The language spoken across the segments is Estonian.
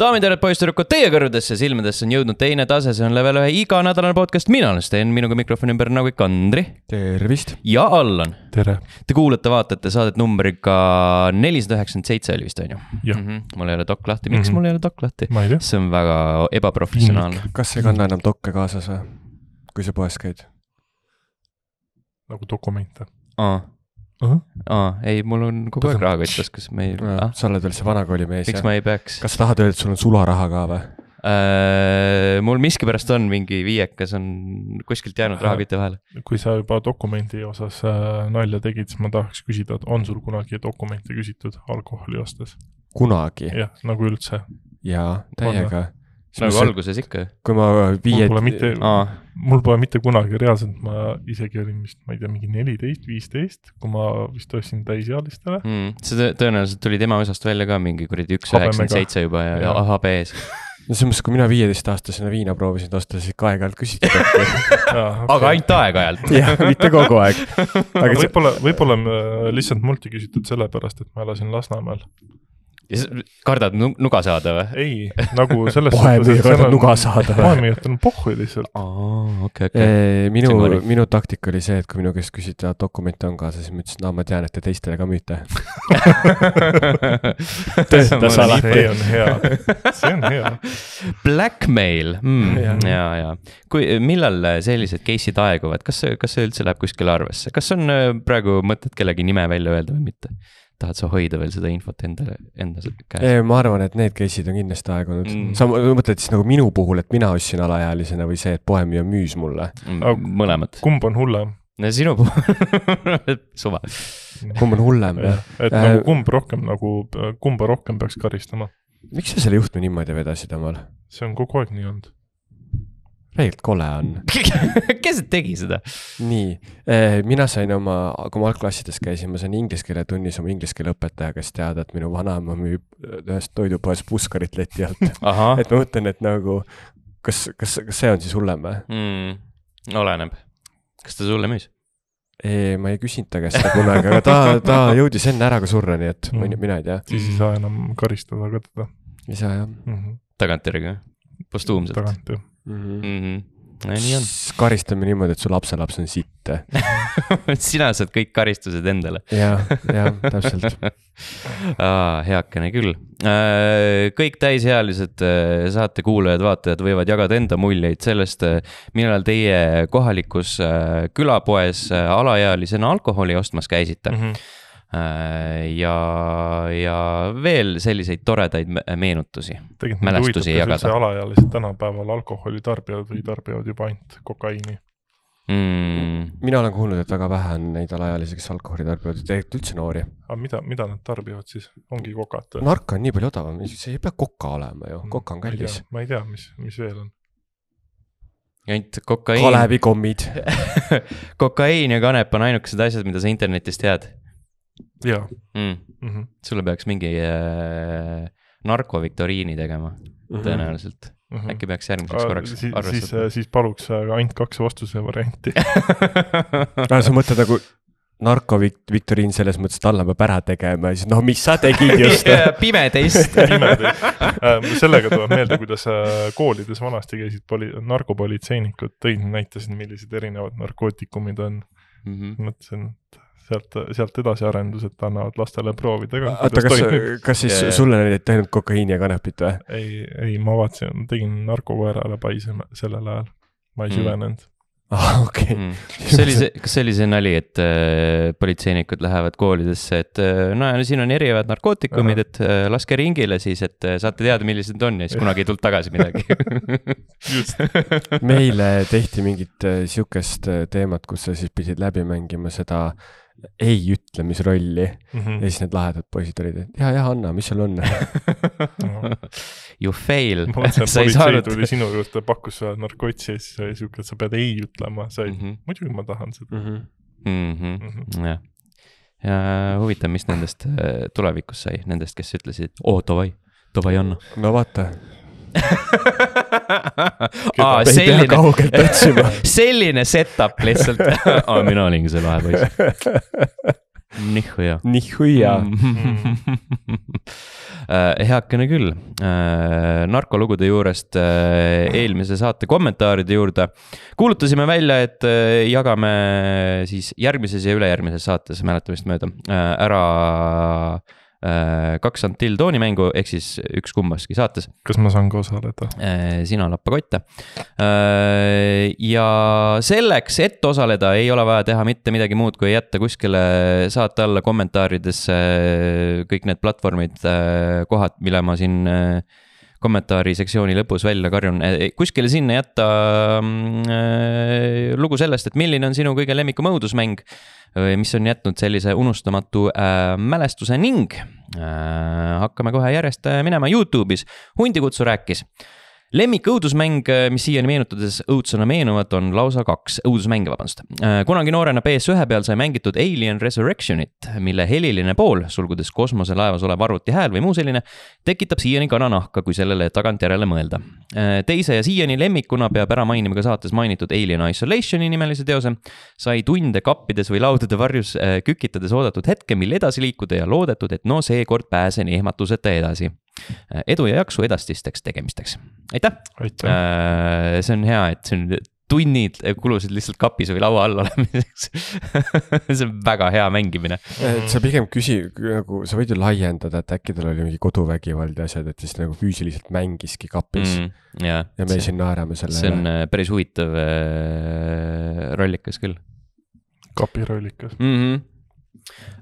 daamid ja härrad, poisssüdrukud, teie kõrvadesse ja silmadesse on jõudnud teine tase, see on level ühe iganädalane podcast, mina olen Sten, minuga mikrofoni ümber on nagu ikka Andri. tervist. ja Allan. tere. Te kuulate, vaatate saadet numbriga nelisada üheksakümmend seitse oli vist, on ju? Mm -hmm. mul ei ole dokk lahti, miks mm -hmm. mul ei ole dokk lahti? see on väga ebaprofessionaalne. Mhm. kas ei kanna enam dokke kaasas või, kui sa poes käid? nagu dokumente. aa aa, ei, mul on kogu aeg rahakott taskus, meil ah.. sa oled veel see vanakooli mees. miks ja? ma ei peaks? kas sa tahad öelda, et sul on sularaha ka või äh,? mul miskipärast on mingi viiekas on kuskilt jäänud rahakütte äh, vahele. kui sa juba dokumendi osas äh, nalja tegid, siis ma tahaks küsida, et on sul kunagi dokumente küsitud alkoholi ostes? kunagi? jah, nagu üldse. jaa, täiega. nagu alguses ikka. kui ma viie. mul pole mitte aa mul pole mitte kunagi reaalselt, ma isegi olin vist, ma ei tea, mingi neliteist, viisteist, kui ma vist ostsin täisealistele mm,. see tõenäoliselt tuli tema osast välja ka mingi kuradi üks üheksakümmend seitse juba ja, ja. HB-s no selles mõttes, kui mina viieteistaastasena viina proovisin osta, siis ikka aeg-ajalt küsiti aga ainult aeg-ajalt jah, mitte kogu aeg. aga võib-olla, võib-olla lihtsalt mult ei küsitud sellepärast, et ma elasin Lasnamäel ja sa kardad nuga saada või? ei, nagu selles suhtes, et seal on nuga saada või? vahemehed on pohhu lihtsalt. okei, okei. minu, minu taktika oli see, et kui minu käest küsiti, et dokumente on kaasa, siis ma ütlesin, no ma tean, et te teistele ka müüte töötas alati. see on hea, see on hea. Blackmail mm., ja, ja, ja.. kui, millal sellised case'id aeguvad, kas, kas see üldse läheb kuskile arvesse, kas on äh, praegu mõtet kellegi nime välja öelda või mitte? tahad sa hoida veel seda infot endale, enda käes? ma arvan, et need case'id on kindlasti aegunud mm.. sa mõtled siis nagu minu puhul, et mina ostsin alaealisena või see, et poemüüja müüs mulle mm.? mõlemad. kumb on hullem? no sinu puhul suva. kumb on hullem? et äh, nagu kumb rohkem nagu, kumba rohkem peaks karistama? miks sa selle juhtme niimoodi vedasid omal? see on kogu aeg nii olnud tegelikult kole on kes tegi seda? nii, eh, mina sain oma, kui ma algklassides käisin, ma sain inglise keele tunnis oma inglise keele õpetaja käest teada, et minu vanaema müüb ühes toidupoes puskarit leti alt et ma mõtlen, et nagu kas, kas, kas see on siis hullem või mm,? oleneb, kas ta sulle müüs? ei, ma ei küsinud ta käest seda kunagi, aga ta, ta jõudis enne ära ka surra, nii et mm. mina ei tea. siis ei saa enam karistada ka teda. ei saa jah mm -hmm.. tagantjärgi või? postuumselt. tagant jah mm. -hmm. No, ja nii on. karistame niimoodi, et su lapselaps on sitt sina saad kõik karistused endale ja,. jah, jah, täpselt ah,. heakene küll. Äh, kõik täisealised äh, saatekuulajad, vaatajad võivad jagada enda muljeid sellest, äh, millal teie kohalikus külapoes alaealisena alkoholi ostmas käisite mm. -hmm Äh, ja, ja veel selliseid toredaid meenutusi. mälestusi jagada. alaealised tänapäeval alkoholi tarbivad või tarbivad juba ainult kokaiini mm.? mina olen kuulnud, et väga vähe on neid alaealisi, kes alkoholi tarbivad, tegelikult üldse noori. aga mida, mida nad tarbivad siis, ongi kokat või? narko on nii palju odavam, see ei pea koka olema ju, mm, koka on kallis. ma ei tea, mis, mis veel on ainult kokaiin. Kalevi kommid kokaiin ja kanep on ainukesed asjad, mida sa internetist tead jaa mm. mm. -hmm. sulle peaks mingi äh, narkoviktoriini tegema mm -hmm. tõenäoliselt mm. -hmm. äkki peaks järgmiseks A, korraks si arvestama. siis, äh, siis paluks äh, ainult kaks vastuse varianti ah, sa mõtled nagu narkoviktoriin selles mõttes, et Allan peab ära tegema ja siis noh, mis sa tegid just pime test äh, sellega tuleb meelde, kuidas koolides vanasti käisid poli-, narkopolitseinikud, tõid, näitasid, millised erinevad narkootikumid on mm. -hmm. mõtlesin, et sealt, sealt edasiarendused annavad lastele proovida ka. oota, kas, kas siis yeah. sulle olid tehtud kokaiini ja kanepit või? ei, ei, ma vaatasin, tegin narkokoerale pai sellel ajal, ma ei mm. süvenenud ah, okei okay. mm.. kas see oli see, kas see oli see nali, et äh, politseinikud lähevad koolidesse, et äh, no siin on erinevad narkootikumid, et äh, laske ringile siis, et äh, saate teada, millised on ja siis kunagi ei tulnud tagasi midagi meile tehti mingit äh, sihukest äh, teemat, kus sa siis pidid läbi mängima seda äh, ei ütle, mis rolli mm. -hmm. ja siis need lahedad poisid olid, et ja, ja anna, mis sul on You fail. politsei saanud... tuli sinu juurde, pakkus sulle narkotsi ja siis oli siuke, et sa pead ei ütlema, sa olid mm -hmm., muidugi ma tahan seda mm. -hmm. Mm -hmm. jah, ja huvitav, mis nendest äh, tulevikus sai, nendest, kes ütlesid, oo davai, davai anna. no vaata Aa, selline, selline setup lihtsalt Aa, mina olingi see lahe poiss. Nihuja. Nihuja mm. äh, heakene küll, äh, narkolugude juurest äh, eelmise saate kommentaaride juurde. kuulutasime välja, et jagame siis järgmises ja ülejärgmises saates mäletamist mööda ära Äh, kaks Until Dawni mängu, ehk siis üks kummaski saates. kas ma saan ka osaleda? Äh, sina lappakotte. Äh, ja selleks, et osaleda, ei ole vaja teha mitte midagi muud, kui jätta kuskile saate alla kommentaaridesse kõik need platvormid, kohad, mille ma siin äh, kommentaari sektsiooni lõpus välja karjun, e, e, kuskile sinna jätta mm, äh, lugu sellest, et milline on sinu kõige lemmikum õudusmäng, äh, mis on jätnud sellise unustamatu äh, mälestuse ning äh, hakkame kohe järjest äh, minema Youtube'is. hundikutsu rääkis äh, lemmik õudusmäng, äh, mis siiani meenutades õudsena meenuvat, on lausa kaks, õudusmänge, vabandust. Äh, kunagi noorena PS1 peal sai mängitud Alien Resurrectionit, mille heliline pool, sulgudes kosmoselaevas olev arvutihääl või muu selline, tekitab siiani kananahka, kui sellele tagantjärele mõelda. Äh, teise ja siiani lemmikuna peab ära mainima ka saates mainitud Alien Isolationi nimelise teose, sai tunde kappides või laudade varjus kükitades oodatud hetke, mil edasi liikuda ja loodetud, et no seekord pääsen ehmatuseta edasi Äh, edu ja jaksu edasisteks tegemisteks, aitäh, aitäh.. Äh, see on hea, et see on tunnid kulusid lihtsalt kapis või laua all olemiseks see on väga hea mängimine. Eh, et sa pigem küsi, nagu sa võid ju laiendada, et äkki tal oli mingi koduvägivald ja asjad, et siis nagu füüsiliselt mängiski kapis mm,. Yeah, ja me see, siin naerame selle. see on üle. Äh, päris huvitav äh, rollikas küll. kapirollikas mm. -hmm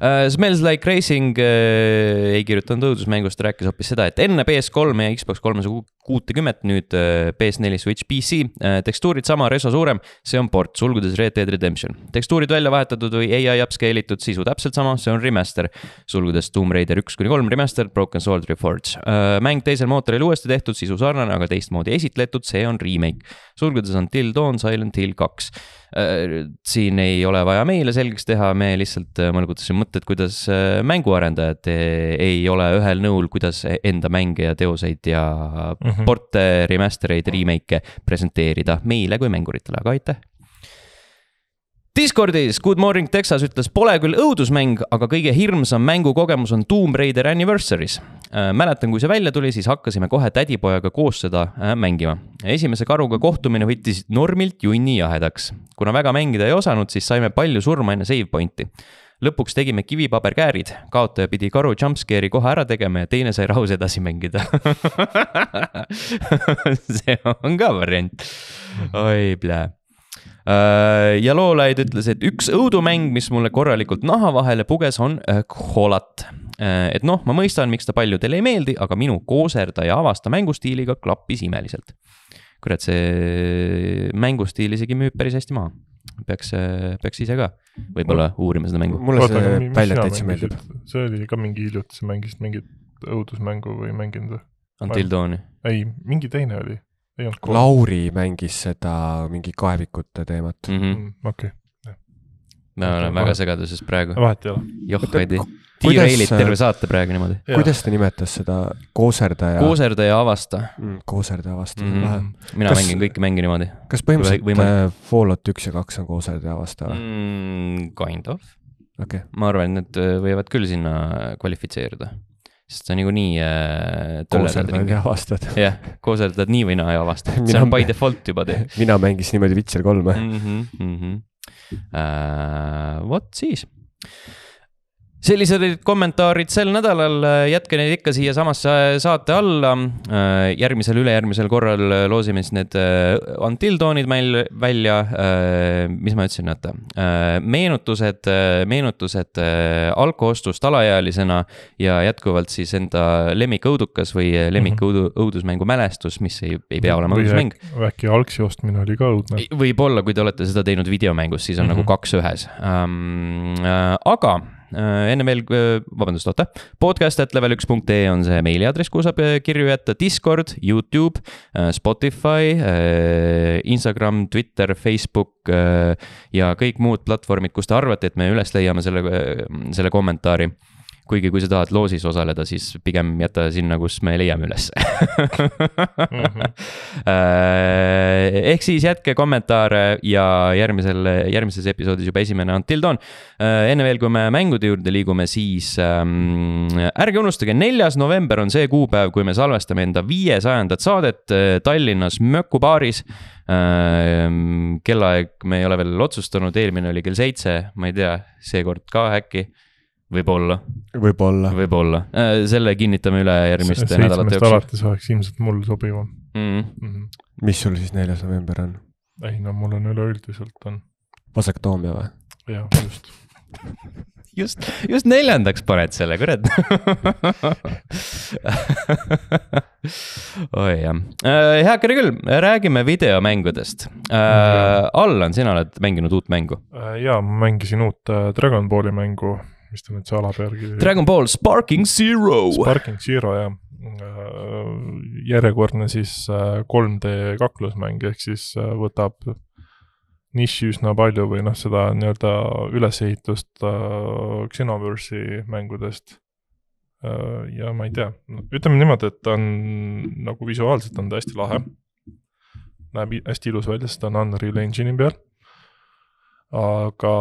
Uh, Smells like racing uh, ei kirjutanud õudusmängust, rääkis hoopis seda, et enne PS3 ja Xbox kolmesaja kuutekümmet, nüüd uh, äh, PS4, Switch, PC uh,. tekstuurid sama, reso suurem, see on port, sulgudes Red Dead Redemption. tekstuurid välja vahetatud või ai upscale itud, sisu täpselt sama, see on remaster. sulgudes Tomb Raider üks kuni kolm remaster, Broken Sword Reforged uh,. mäng teisel mootoril uuesti tehtud, sisu sarnane, aga teistmoodi esitletud, see on remake. sulgudes on Till Dawn, Silent Hill kaks Äh, siin ei ole vaja meile selgeks teha, me lihtsalt äh, mõlgutasime mõtteid, kuidas äh, mänguarendajad ei ole ühel nõul, kuidas e-, enda mänge ja teoseid ja mm -hmm. porte, remaster eid, remake'e presenteerida meile kui mänguritele, aga aitäh. Discordis Good Morning Texas ütles, pole küll õudusmäng, aga kõige hirmsam mängukogemus on Tomb Raider Anniversaries Äh, mäletan, kui see välja tuli, siis hakkasime kohe tädipojaga koos seda äh, mängima. esimese karuga kohtumine võttis normilt junni jahedaks. kuna väga mängida ei osanud, siis saime palju surma enne save pointi. lõpuks tegime kivipaberkäärid, kaotaja pidi karu jumpscare'i kohe ära tegema ja teine sai rahus edasi mängida see on ka variant. oi, plee äh, ja loolaid ütles, et üks õudumäng, mis mulle korralikult naha vahele puges, on Kolat Äh, et noh, ma mõistan, miks ta paljudele ei meeldi, aga minu kooserda ja avasta mängustiiliga klappis imeliselt. kurat, see mängustiil isegi müüb päris hästi maha. peaks, äh, peaks ise ka võib-olla uurima seda mängu. mulle Oota, see paljalt täitsa meeldib. see oli ka mingi hiljuti, sa mängisid mingit õudusmängu või mänginud või? Until Dawn'i. ei, mingi teine oli. Lauri mängis seda mingi kaevikute teemat. Mhm. Mm, okei. me oleme väga segaduses praegu. vahet ei ole. joh, Heidi derail'id äh, terve saate praegu niimoodi. kuidas ta nimetas seda kooserdaja? kooserdaja avasta mm,. kooserdaja avasta mm, -hmm. mina kas, mängin kõiki mänge niimoodi. kas põhimõtteliselt äh, Fallout üks ja kaks on kooserdaja avasta või mm,? Kind of okay.. ma arvan, et need äh, võivad küll sinna kvalifitseeruda sest sa niikuinii äh,. kooserdad ja avastad. jah, kooserdad nii või naa ja avastad see on by default juba teil mina mängis niimoodi Witcher kolme mm. -hmm, mm -hmm. uh, vot siis uh, sellised olid kommentaarid sel nädalal, jätke neid ikka siiasamasse saate alla. Äh, järgmisel, ülejärgmisel korral loosime siis need Until äh, Dawnid meil välja. Äh, mis ma ütlesin, oota, meenutused, meenutused alkoostust alaealisena ja jätkuvalt siis enda lemmikõudukas või mhm. lemmikõudu mm -hmm., õudusmängu mälestus, mis ei, ei pea olema või õudusmäng. äkki algsi ostmine oli ka õudne. võib-olla, kui te olete seda teinud videomängus, siis on mm -hmm. nagu mhm. kaks ühes um,, aga Äh, enne veel, äh, vabandust, oota, podcast at level üks punkt ee on see meiliaadress, kuhu saab äh, kirju jätta, Discord, Youtube, Spotify, Instagram, Twitter, Facebook ja kõik muud platvormid, kus te arvate, et me üles leiame selle, selle kommentaari kuigi, kui sa tahad loosis osaleda, siis pigem jäta sinna, kus me leiame ülesse mm -hmm. Äh, ehk siis jätke kommentaare ja järgmisel, järgmises episoodis juba esimene Until Dawn. Äh, enne veel, kui me mängude juurde liigume, siis ähm, ärge unustage, neljas november on see kuupäev, kui me salvestame enda viiesajandat saadet äh, Tallinnas Möku baaris ähm,. kellaaeg me ei ole veel otsustanud, eelmine oli kell seitse, ma ei tea, seekord ka äkki võib-olla. võib-olla. võib-olla, äh, selle kinnitame üle järgmiste nädalate jooksul. alates oleks ilmselt mul sobivam mm. -hmm. mis sul siis neljas november on? ei no mul on üleüldiselt on. vasaktoomia või? jah, just just, just neljandaks paned selle, kurat oi jah, äh, heakene küll, räägime videomängudest mm. -hmm. Allan, sina oled mänginud uut mängu? jaa, ma mängisin uut Dragon Balli mängu, mis ta nüüd see ala pealgi. Dragon Ball Sparking Zero. Sparking Zero jah, äh, järjekordne siis 3D äh, kaklusmäng, ehk siis äh, võtab niši üsna palju või noh, seda nii-öelda ülesehitust äh, Xenoverse'i mängudest äh,. ja ma ei tea, ütleme niimoodi, et ta on nagu visuaalselt on ta hästi lahe. näeb hästi ilus välja, sest ta on Unreal Engine'i peal. aga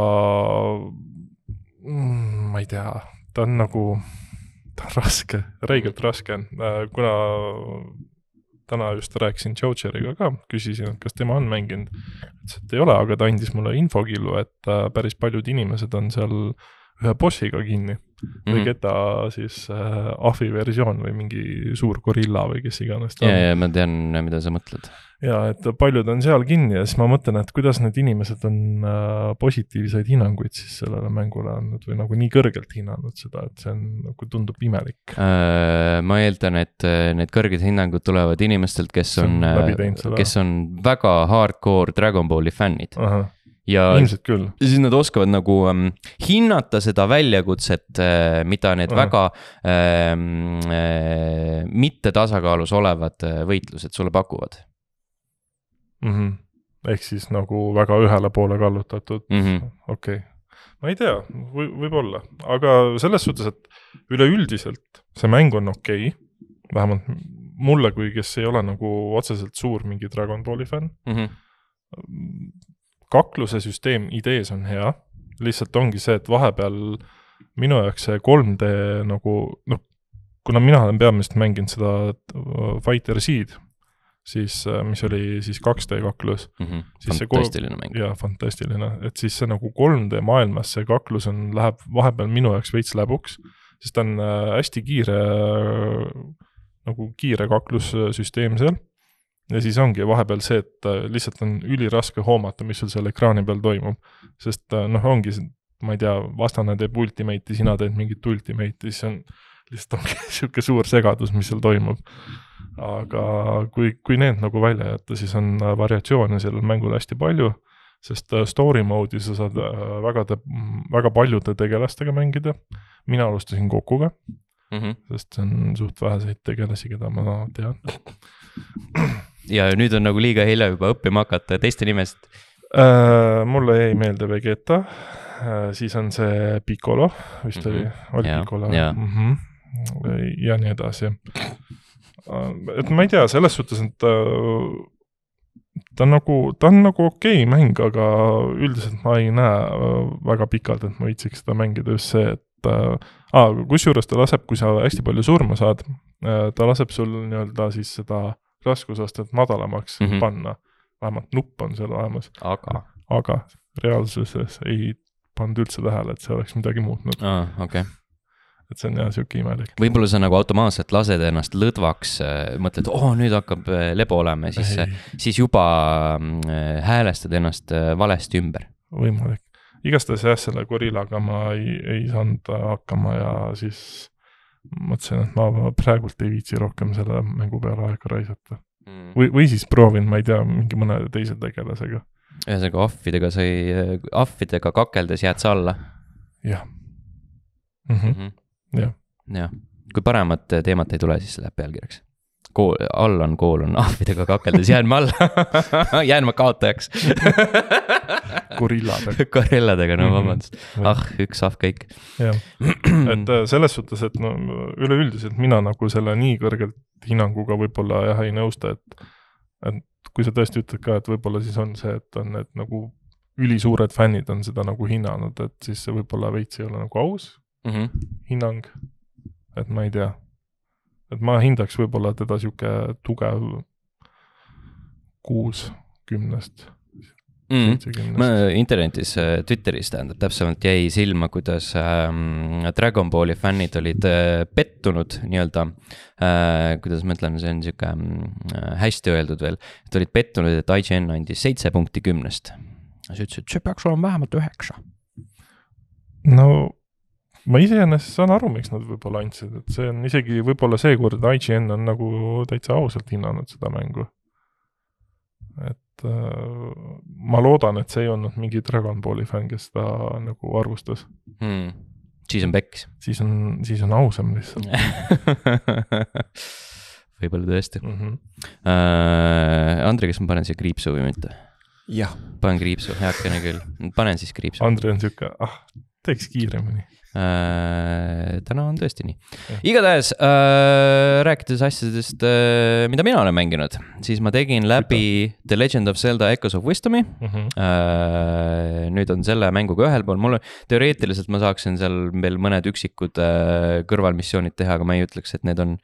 mm, ma ei tea, ta on nagu, ta on raske, räigelt raske on, äh, kuna täna just rääkisin Joacheriga ka, küsisin, et kas tema on mänginud. ütles, et ei ole, aga ta andis mulle infokillu, et äh, päris paljud inimesed on seal äh, ühe bossiga kinni mm -hmm. või mhm. keda siis äh, ahvi versioon või mingi suur gorilla või kes iganes ta on. ja, ja ma tean, mida sa mõtled. ja et paljud on seal kinni ja siis ma mõtlen, et kuidas need inimesed on äh, positiivseid hinnanguid siis sellele mängule andnud või nagu nii kõrgelt hinnanud seda, et see on nagu tundub imelik äh,. ma eeldan, et äh, need kõrged hinnangud tulevad inimestelt, kes on, on, äh, kes on väga hardcore Dragon Balli fännid uh. -huh ja ilmselt küll. siis nad oskavad nagu ähm, hinnata seda väljakutset äh,, mida need mm. väga ähm, äh, mitte tasakaalus olevad äh, võitlused sulle pakuvad mm. -hmm. ehk siis nagu väga ühele poole kallutatud mm -hmm., okei okay.. ma ei tea või, võib-olla, aga selles suhtes, et üleüldiselt see mäng on okei okay., vähemalt mulle, kui kes ei ole nagu otseselt suur mingi Dragon Balli fänn mhm. mm. -hmm kakluse süsteem idees on hea, lihtsalt ongi see, et vahepeal minu jaoks see 3D nagu noh, kuna mina olen peamiselt mänginud seda äh, Fighter Z-d, siis äh, mis oli siis 2D kaklus mm. -hmm. fantastiline mäng. jaa, fantastiline, et siis see nagu 3D maailmas see kaklus on, läheb vahepeal minu jaoks veits läbuks, sest ta on äh, hästi kiire, nagu kiire kaklussüsteem seal ja siis ongi vahepeal see, et äh, lihtsalt on üliraske hoomata, mis sul seal ekraani peal toimub. sest äh, noh, ongi, ma ei tea, vastane teeb ultimate'i, sina teed mingit ultimate'i, siis on, lihtsalt ongi niisugune suur segadus, mis seal toimub. aga kui, kui need nagu välja jätta, siis on äh, variatsioone sellel mängul hästi palju, sest story mode'i sa saad väga, väga paljude tegelastega mängida. mina alustasin Kokuga mm, -hmm. sest see on suht väheseid tegelasi, keda ma tean ja nüüd on nagu liiga hilja juba õppima hakata teiste nimesid uh,? Äh, mulle jäi meelde Vegeta uh,, siis on see Piccolo vist mm -hmm. oli, mhm. oli Piccolo mm. -hmm. ja nii edasi uh,. et ma ei tea, selles suhtes, et uh, ta on nagu, ta on nagu okei okay mäng, aga üldiselt ma ei näe väga pikalt, et ma viitsiks seda mängida just see, et äh, kusjuures ta laseb, kui sa hästi palju surma saad äh,, ta laseb sul nii-öelda siis seda raskusastet madalamaks mm -hmm. panna. vähemalt nupp on seal olemas. aga? aga reaalsuses ei pannud üldse tähele, et see oleks midagi muutnud. aa, okei okay et see on jah sihuke imelik. võib-olla sa nagu automaatselt lased ennast lõdvaks, äh, mõtled, oo nüüd hakkab äh, lebo olema ja siis, äh, siis juba mm, häälestad ennast valesti ümber. võimalik, igastahes jah, selle gorillaga ma ei, ei saanud hakkama ja siis mõtlesin, et ma praegult ei viitsi rohkem selle mängu peale aega raisata mm.. või, või siis proovin, ma ei tea, mingi mõne teise tegelasega. ühesõnaga ahvidega sai, ahvidega kakeldes jääd sa alla? jah. Mhm. Mhm. jah. jah, kui paremat teemat ei tule, siis läheb pealkirjaks kool, all on kool on ahvidega kakeldes, jään ma alla jään ma kaotajaks gorilladega. gorilladega, no mhm. vabandust, ah üks ahv kõik. jah, et äh, selles suhtes, et no üleüldiselt mina nagu selle nii kõrgelt hinnanguga võib-olla jah ei nõusta, et. et kui sa tõesti ütled ka, et võib-olla siis on see, et on need nagu ülisuured fännid on seda nagu hinnanud, et siis see võib-olla veits ei ole nagu aus mm -hmm. hinnang. et ma ei tea et ma hindaks võib-olla teda niisugune tugev kuus kümnest mm.. ma internetis, äh, Twitteris tähendab, täpsemalt jäi silma, kuidas ähm, Dragon Balli fännid olid äh, pettunud nii-öelda äh,. kuidas ma ütlen, see on sihuke mm, äh, hästi öeldud veel, et olid pettunud, et IGN andis seitse punkti kümnest. siis ütles, et see peaks olema vähemalt üheksa. no ma iseenesest saan aru, miks nad võib-olla andsid, et see on isegi võib-olla seekord IGN on nagu täitsa ausalt hinnanud seda mängu. et äh, ma loodan, et see ei olnud mingi Dragon Balli fänn, kes seda nagu arvustas hmm.. siis on pekkis. siis on, siis on ausam lihtsalt võib-olla tõesti mm. -hmm. Uh, äh, Andrei, kas ma panen siia kriipsu või mitte? jah. panen kriipsu, heakene küll, panen siis kriipsu. Andrei on sihuke, ah, teeks kiiremini äh,. täna on tõesti nii. igatahes äh, rääkides asjadest äh,, mida mina olen mänginud, siis ma tegin läbi Ülda. The Legend of Zelda Echoes of Wisdom'i mm. -hmm. Äh, nüüd on selle mänguga ühel pool, mul on, teoreetiliselt ma saaksin seal veel mõned üksikud äh, kõrvalmissioonid teha, aga ma ei ütleks, et need on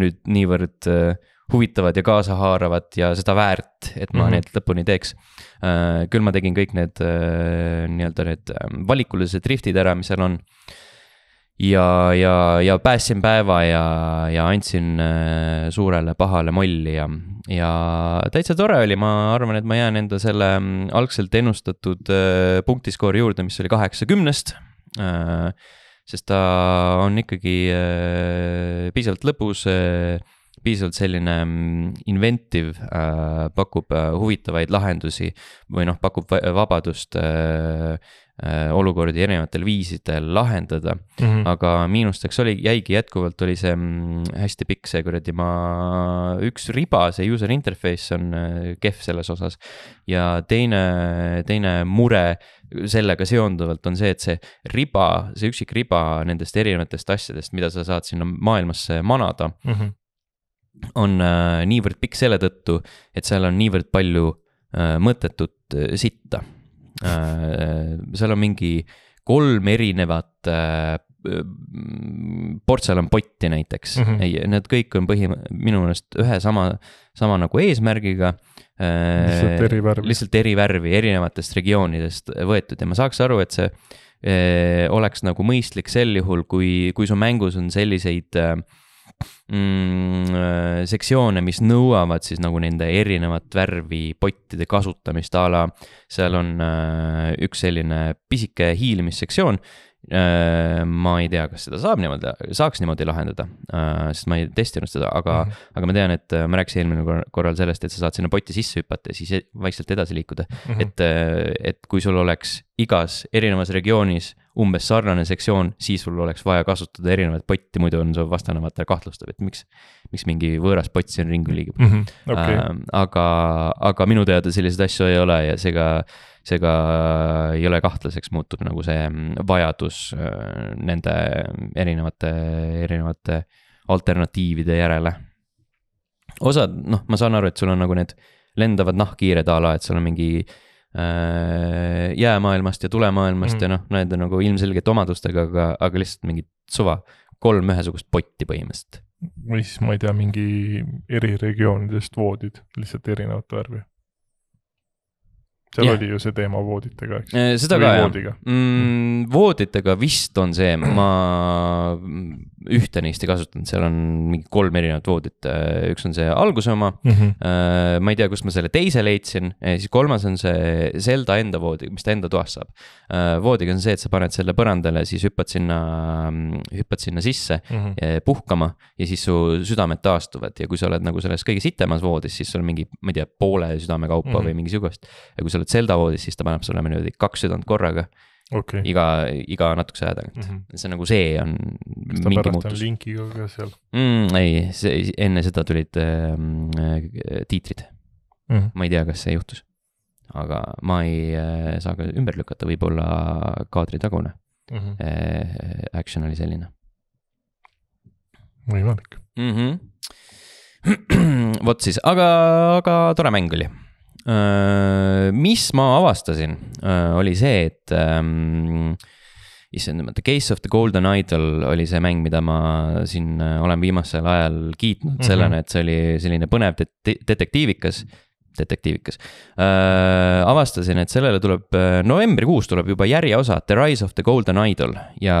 nüüd niivõrd äh, huvitavad ja kaasahaaravad ja seda väärt, et ma mm -hmm. need lõpuni teeks. Äh, küll ma tegin kõik need äh, nii-öelda need ähm, valikulised driftid ära, mis seal on. ja, ja, ja päästsin päeva ja, ja andsin äh, suurele pahale molli ja, ja täitsa tore oli, ma arvan, et ma jään enda selle mm, algselt ennustatud punktiskoori juurde, mis oli kaheksakümnest sest ta on ikkagi piisavalt lõbus piisavalt selline mm, inventive äh,, pakub äh, huvitavaid lahendusi või noh, pakub vabadust äh, äh, olukordi erinevatel viisidel lahendada mm. -hmm. aga miinusteks oli, jäigi jätkuvalt, oli see mm, hästi pikk see kuradi ma, üks riba, see user interface on äh, kehv selles osas. ja teine, teine mure sellega seonduvalt on see, et see riba, see üksik riba nendest erinevatest asjadest, mida sa saad sinna maailmasse manada mm. -hmm on äh, niivõrd pikk selle tõttu, et seal on niivõrd palju äh, mõttetut äh, sitta äh,. seal on mingi kolm erinevat äh, portselanpotti näiteks mm, -hmm. need kõik on põhi, minu meelest ühe sama, sama nagu eesmärgiga. Äh, lihtsalt eri värvi. lihtsalt eri värvi, erinevatest regioonidest võetud ja ma saaks aru, et see eh, oleks nagu mõistlik sel juhul, kui, kui su mängus on selliseid eh, mm, äh, sektsioone, mis nõuavad siis nagu nende erinevat värvi pottide kasutamist a la. seal on äh, üks selline pisike hiilimissektsioon äh,. ma ei tea, kas seda saab niimoodi, saaks niimoodi lahendada äh,, sest ma ei testinud seda, aga mm, -hmm. aga ma tean, et äh, ma rääkisin eelmine korral sellest, et sa saad sinna potti sisse hüpata ja siis e-, vaikselt edasi liikuda mm. -hmm. et, äh, et kui sul oleks igas erinevas regioonis umbes sarnane sektsioon, siis sul oleks vaja kasutada erinevat botti, muidu on su vastane vaata kahtlustab, et miks, miks mingi võõras bot siin ringi liigub mm. -hmm. Okay. Äh, aga, aga minu teada selliseid asju ei ole ja seega, seega ei ole kahtlaseks muutub nagu see mm, vajadus äh, nende erinevate, erinevate alternatiivide järele. osad, noh, ma saan aru, et sul on nagu need lendavad nahkhiired a la, et sul on mingi äh, äh, jäämaailmast ja tulemaailmast mm. ja noh, need on nagu ilmselgelt omadustega, aga, aga lihtsalt mingi suva, kolm ühesugust potti põhimõtteliselt. või siis ma ei tea, mingi eri regioonidest voodid, lihtsalt erinevat värvi seal yeah. oli ju see teema vooditega, eks? Äh, seda Või ka voodiga. jah mm,. vooditega vist on see, ma ühte neist ei kasutanud, seal on mingi kolm erinevat voodit. Äh, üks on see alguse oma mm, -hmm. ma ei tea, kust ma selle teise leidsin, siis kolmas on see Zelda enda voodi, mis ta enda toas saab. voodiga on see, et sa paned selle põrandale, siis hüppad sinna, hüppad sinna sisse mm -hmm. puhkama ja siis su südamed taastuvad ja kui sa oled nagu selles kõige sitemas voodis, siis sul mingi, ma ei tea, poole südame kaupa mm -hmm. või mingi sihukest. ja kui sa oled Zelda voodis, siis ta paneb sulle niimoodi kaks südant korraga okay.. iga, iga natukese aja tagant mm, -hmm. see nagu see on. kas ta pärast muutus. on linkiga ka seal mm,? ei, see enne seda tulid ähm, äh, tiitrid mm. -hmm. ma ei tea, kas see juhtus, aga ma ei äh, saa ka ümber lükata, võib-olla kaadritagune mm -hmm. äh, action oli selline. võimalik mm -hmm.. vot siis, aga, aga tore mäng oli Äh, mis ma avastasin, äh, oli see, et ähm, issand jumal, The Case of the Golden Idol oli see mäng, mida ma siin äh, olen viimasel ajal kiitnud mm -hmm. sellena, et see oli selline põnev det detektiivikas mm. -hmm detektiivikas äh,. avastasin, et sellele tuleb, äh, novembrikuus tuleb juba järjeosa The Rise of the Golden Idol ja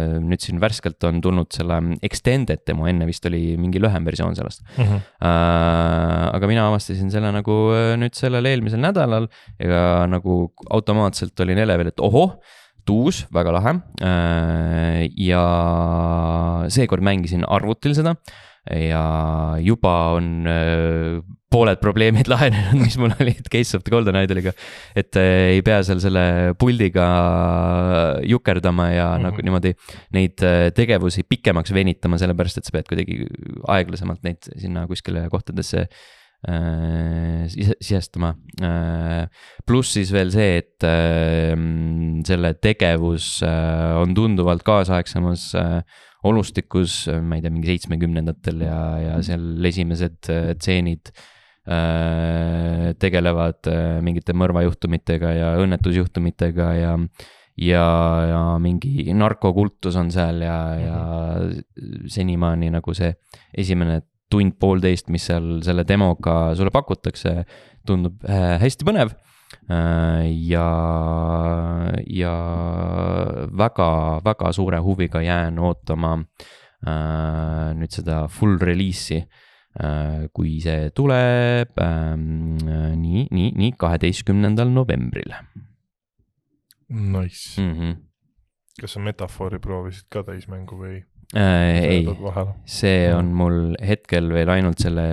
äh, nüüd siin värskelt on tulnud selle extended demo, enne vist oli mingi lühem versioon sellest mm. -hmm. Äh, aga mina avastasin selle nagu äh, nüüd sellel eelmisel nädalal ja nagu automaatselt olin elevil, et ohoh uus, väga lahe. ja seekord mängisin arvutil seda äh, ja juba on äh, pooled probleemid lahenenud, mis mul olid Case of the Golden Idoliga. et äh, ei pea seal selle puldiga äh, jukerdama ja mm -hmm. nagu niimoodi neid tegevusi pikemaks venitama, sellepärast et sa pead kuidagi aeglasemalt neid sinna kuskile kohtadesse Äh, sisestama. Äh, pluss siis veel see, et äh, selle tegevus on tunduvalt kaasaegsemas olustikus, ma ei tea, mingi seitsmekümnendatel ja, ja mhm. seal esimesed tseenid tegelevad mingite mõrvajuhtumitega ja õnnetusjuhtumitega ja ja, ja mingi narkokultus on seal ja, ja mhm. senimaani nagu see esimene tund-poolteist, mis seal selle demoga sulle pakutakse, tundub äh, hästi põnev. Äh, ja, ja väga-väga suure huviga jään ootama äh, nüüd seda full release'i kui see tuleb ähm, nii, nii, nii kaheteistkümnendal novembril. Nice mm. -hmm. kas sa metafoori proovisid ka täismängu või ei? äh,? ei, see on mul hetkel veel ainult selle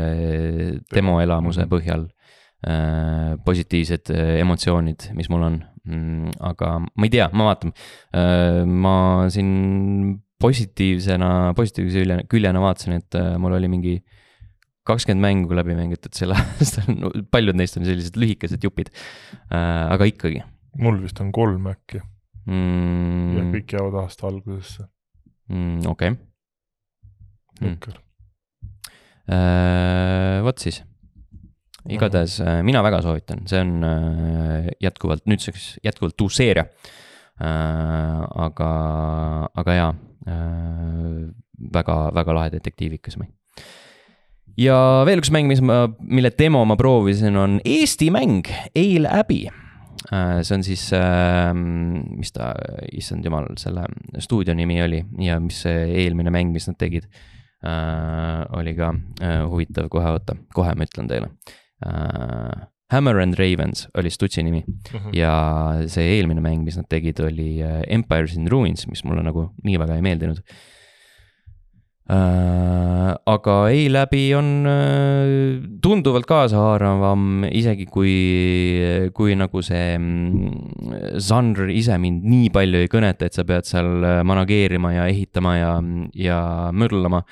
demoelamuse mhm. põhjal äh, positiivsed äh, emotsioonid, mis mul on mm,. aga ma ei tea, ma vaatan äh,, ma siin positiivsena, positiivse küljena, küljena vaatasin, et äh, mul oli mingi kakskümmend mängu läbi mängitud sel aastal no,, paljud neist on sellised lühikesed jupid äh,, aga ikkagi. mul vist on kolm äkki mm.. ja kõik jäävad aasta algusesse mm,. okei okay. mm.. Äh, vot siis, igatahes äh, mina väga soovitan, see on äh, jätkuvalt nüüdseks jätkuvalt uus seeria. aga, aga jaa, väga, väga lahe detektiivikas mäng ja veel üks mäng, mis ma, mille demo ma proovisin, on Eesti mäng, Eil Abbey Äh, see on siis, ähm, mis ta, issand jumal, selle stuudio nimi oli ja mis eelmine mäng, mis nad tegid, äh, oli ka äh, huvitav, kohe, oota, kohe ma ütlen teile. Hammer and Ravens oli Stutsi nimi mm -hmm. ja see eelmine mäng, mis nad tegid, oli Empires in Ruins, mis mulle nagu nii väga ei meeldinud mm Äh, aga ei läbi on äh, tunduvalt kaasahaaravam, isegi kui, kui nagu see mm, žanr ise mind nii palju ei kõneta, et sa pead seal äh, manageerima ja ehitama ja, ja möllama.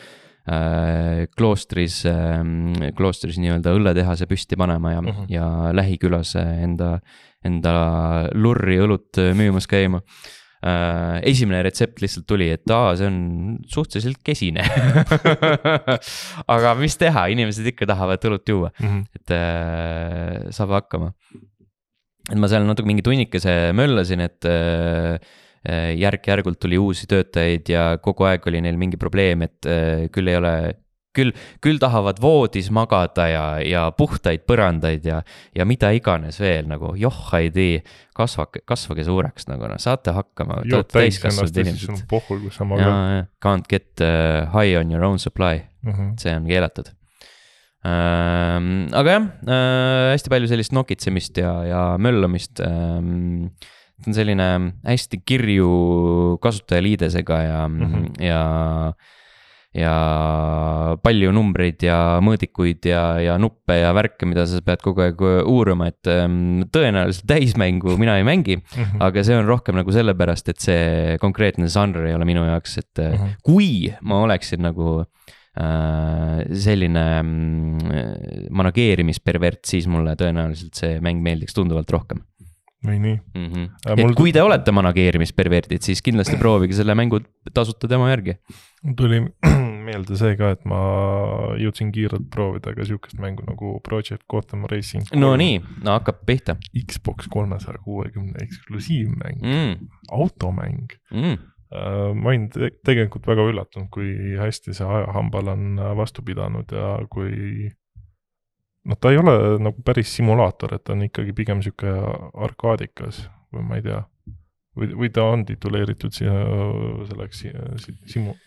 kloostris, ähm, kloostris nii-öelda õlletehase püsti panema ja uh, mhm. -huh. ja lähikülas enda, enda lurri õlut müümas käima Äh, esimene retsept lihtsalt tuli, et aa, see on suhteliselt kesine aga mis teha, inimesed ikka tahavad õlut juua mm, -hmm. et äh, saab hakkama. et ma seal natuke mingi tunnikese möllasin, et äh, äh, järk-järgult tuli uusi töötajaid ja kogu aeg oli neil mingi probleem, et äh, küll ei ole küll, küll tahavad voodis magada ja, ja puhtaid põrandaid ja, ja mida iganes veel nagu, joh, ei tee. kasvake, kasvage suureks nagu noh, saate hakkama. pohhul, kus sa magad. Can't get uh, high on your own supply mm, -hmm. see on keelatud ähm,. aga jah äh,, hästi palju sellist nokitsemist ja, ja möllamist ähm, ta on selline hästi kirju kasutajaliidesega ja mm, -hmm. ja ja palju numbreid ja mõõdikuid ja, ja nuppe ja värke, mida sa pead kogu aeg äh, uurima, et ähm, tõenäoliselt täismängu mina ei mängi mm. -hmm. aga see on rohkem nagu sellepärast, et see konkreetne žanr ei ole minu jaoks, et mm -hmm. kui ma oleksin nagu äh, selline mm, manageerimispervert, siis mulle tõenäoliselt see mäng meeldiks tunduvalt rohkem või nii mm. -hmm. et mul... kui te olete manageerimisperverdid, siis kindlasti proovige selle mängu tasuta tema järgi. mul tuli meelde see ka, et ma jõudsin kiirelt proovida ka sihukest mängu nagu Project Gotham Racing. no nii, no hakkab pihta. Xbox kolmesaja kuuekümne eksklusiivmäng mm., automäng mm.. Äh, ma olin te tegelikult väga üllatunud, kui hästi see ajahambal on äh, vastu pidanud ja kui noh, ta ei ole nagu päris simulaator, et ta on ikkagi pigem sihuke arkaadikas või ma ei tea, või, või ta on tituleeritud siia selleks simu,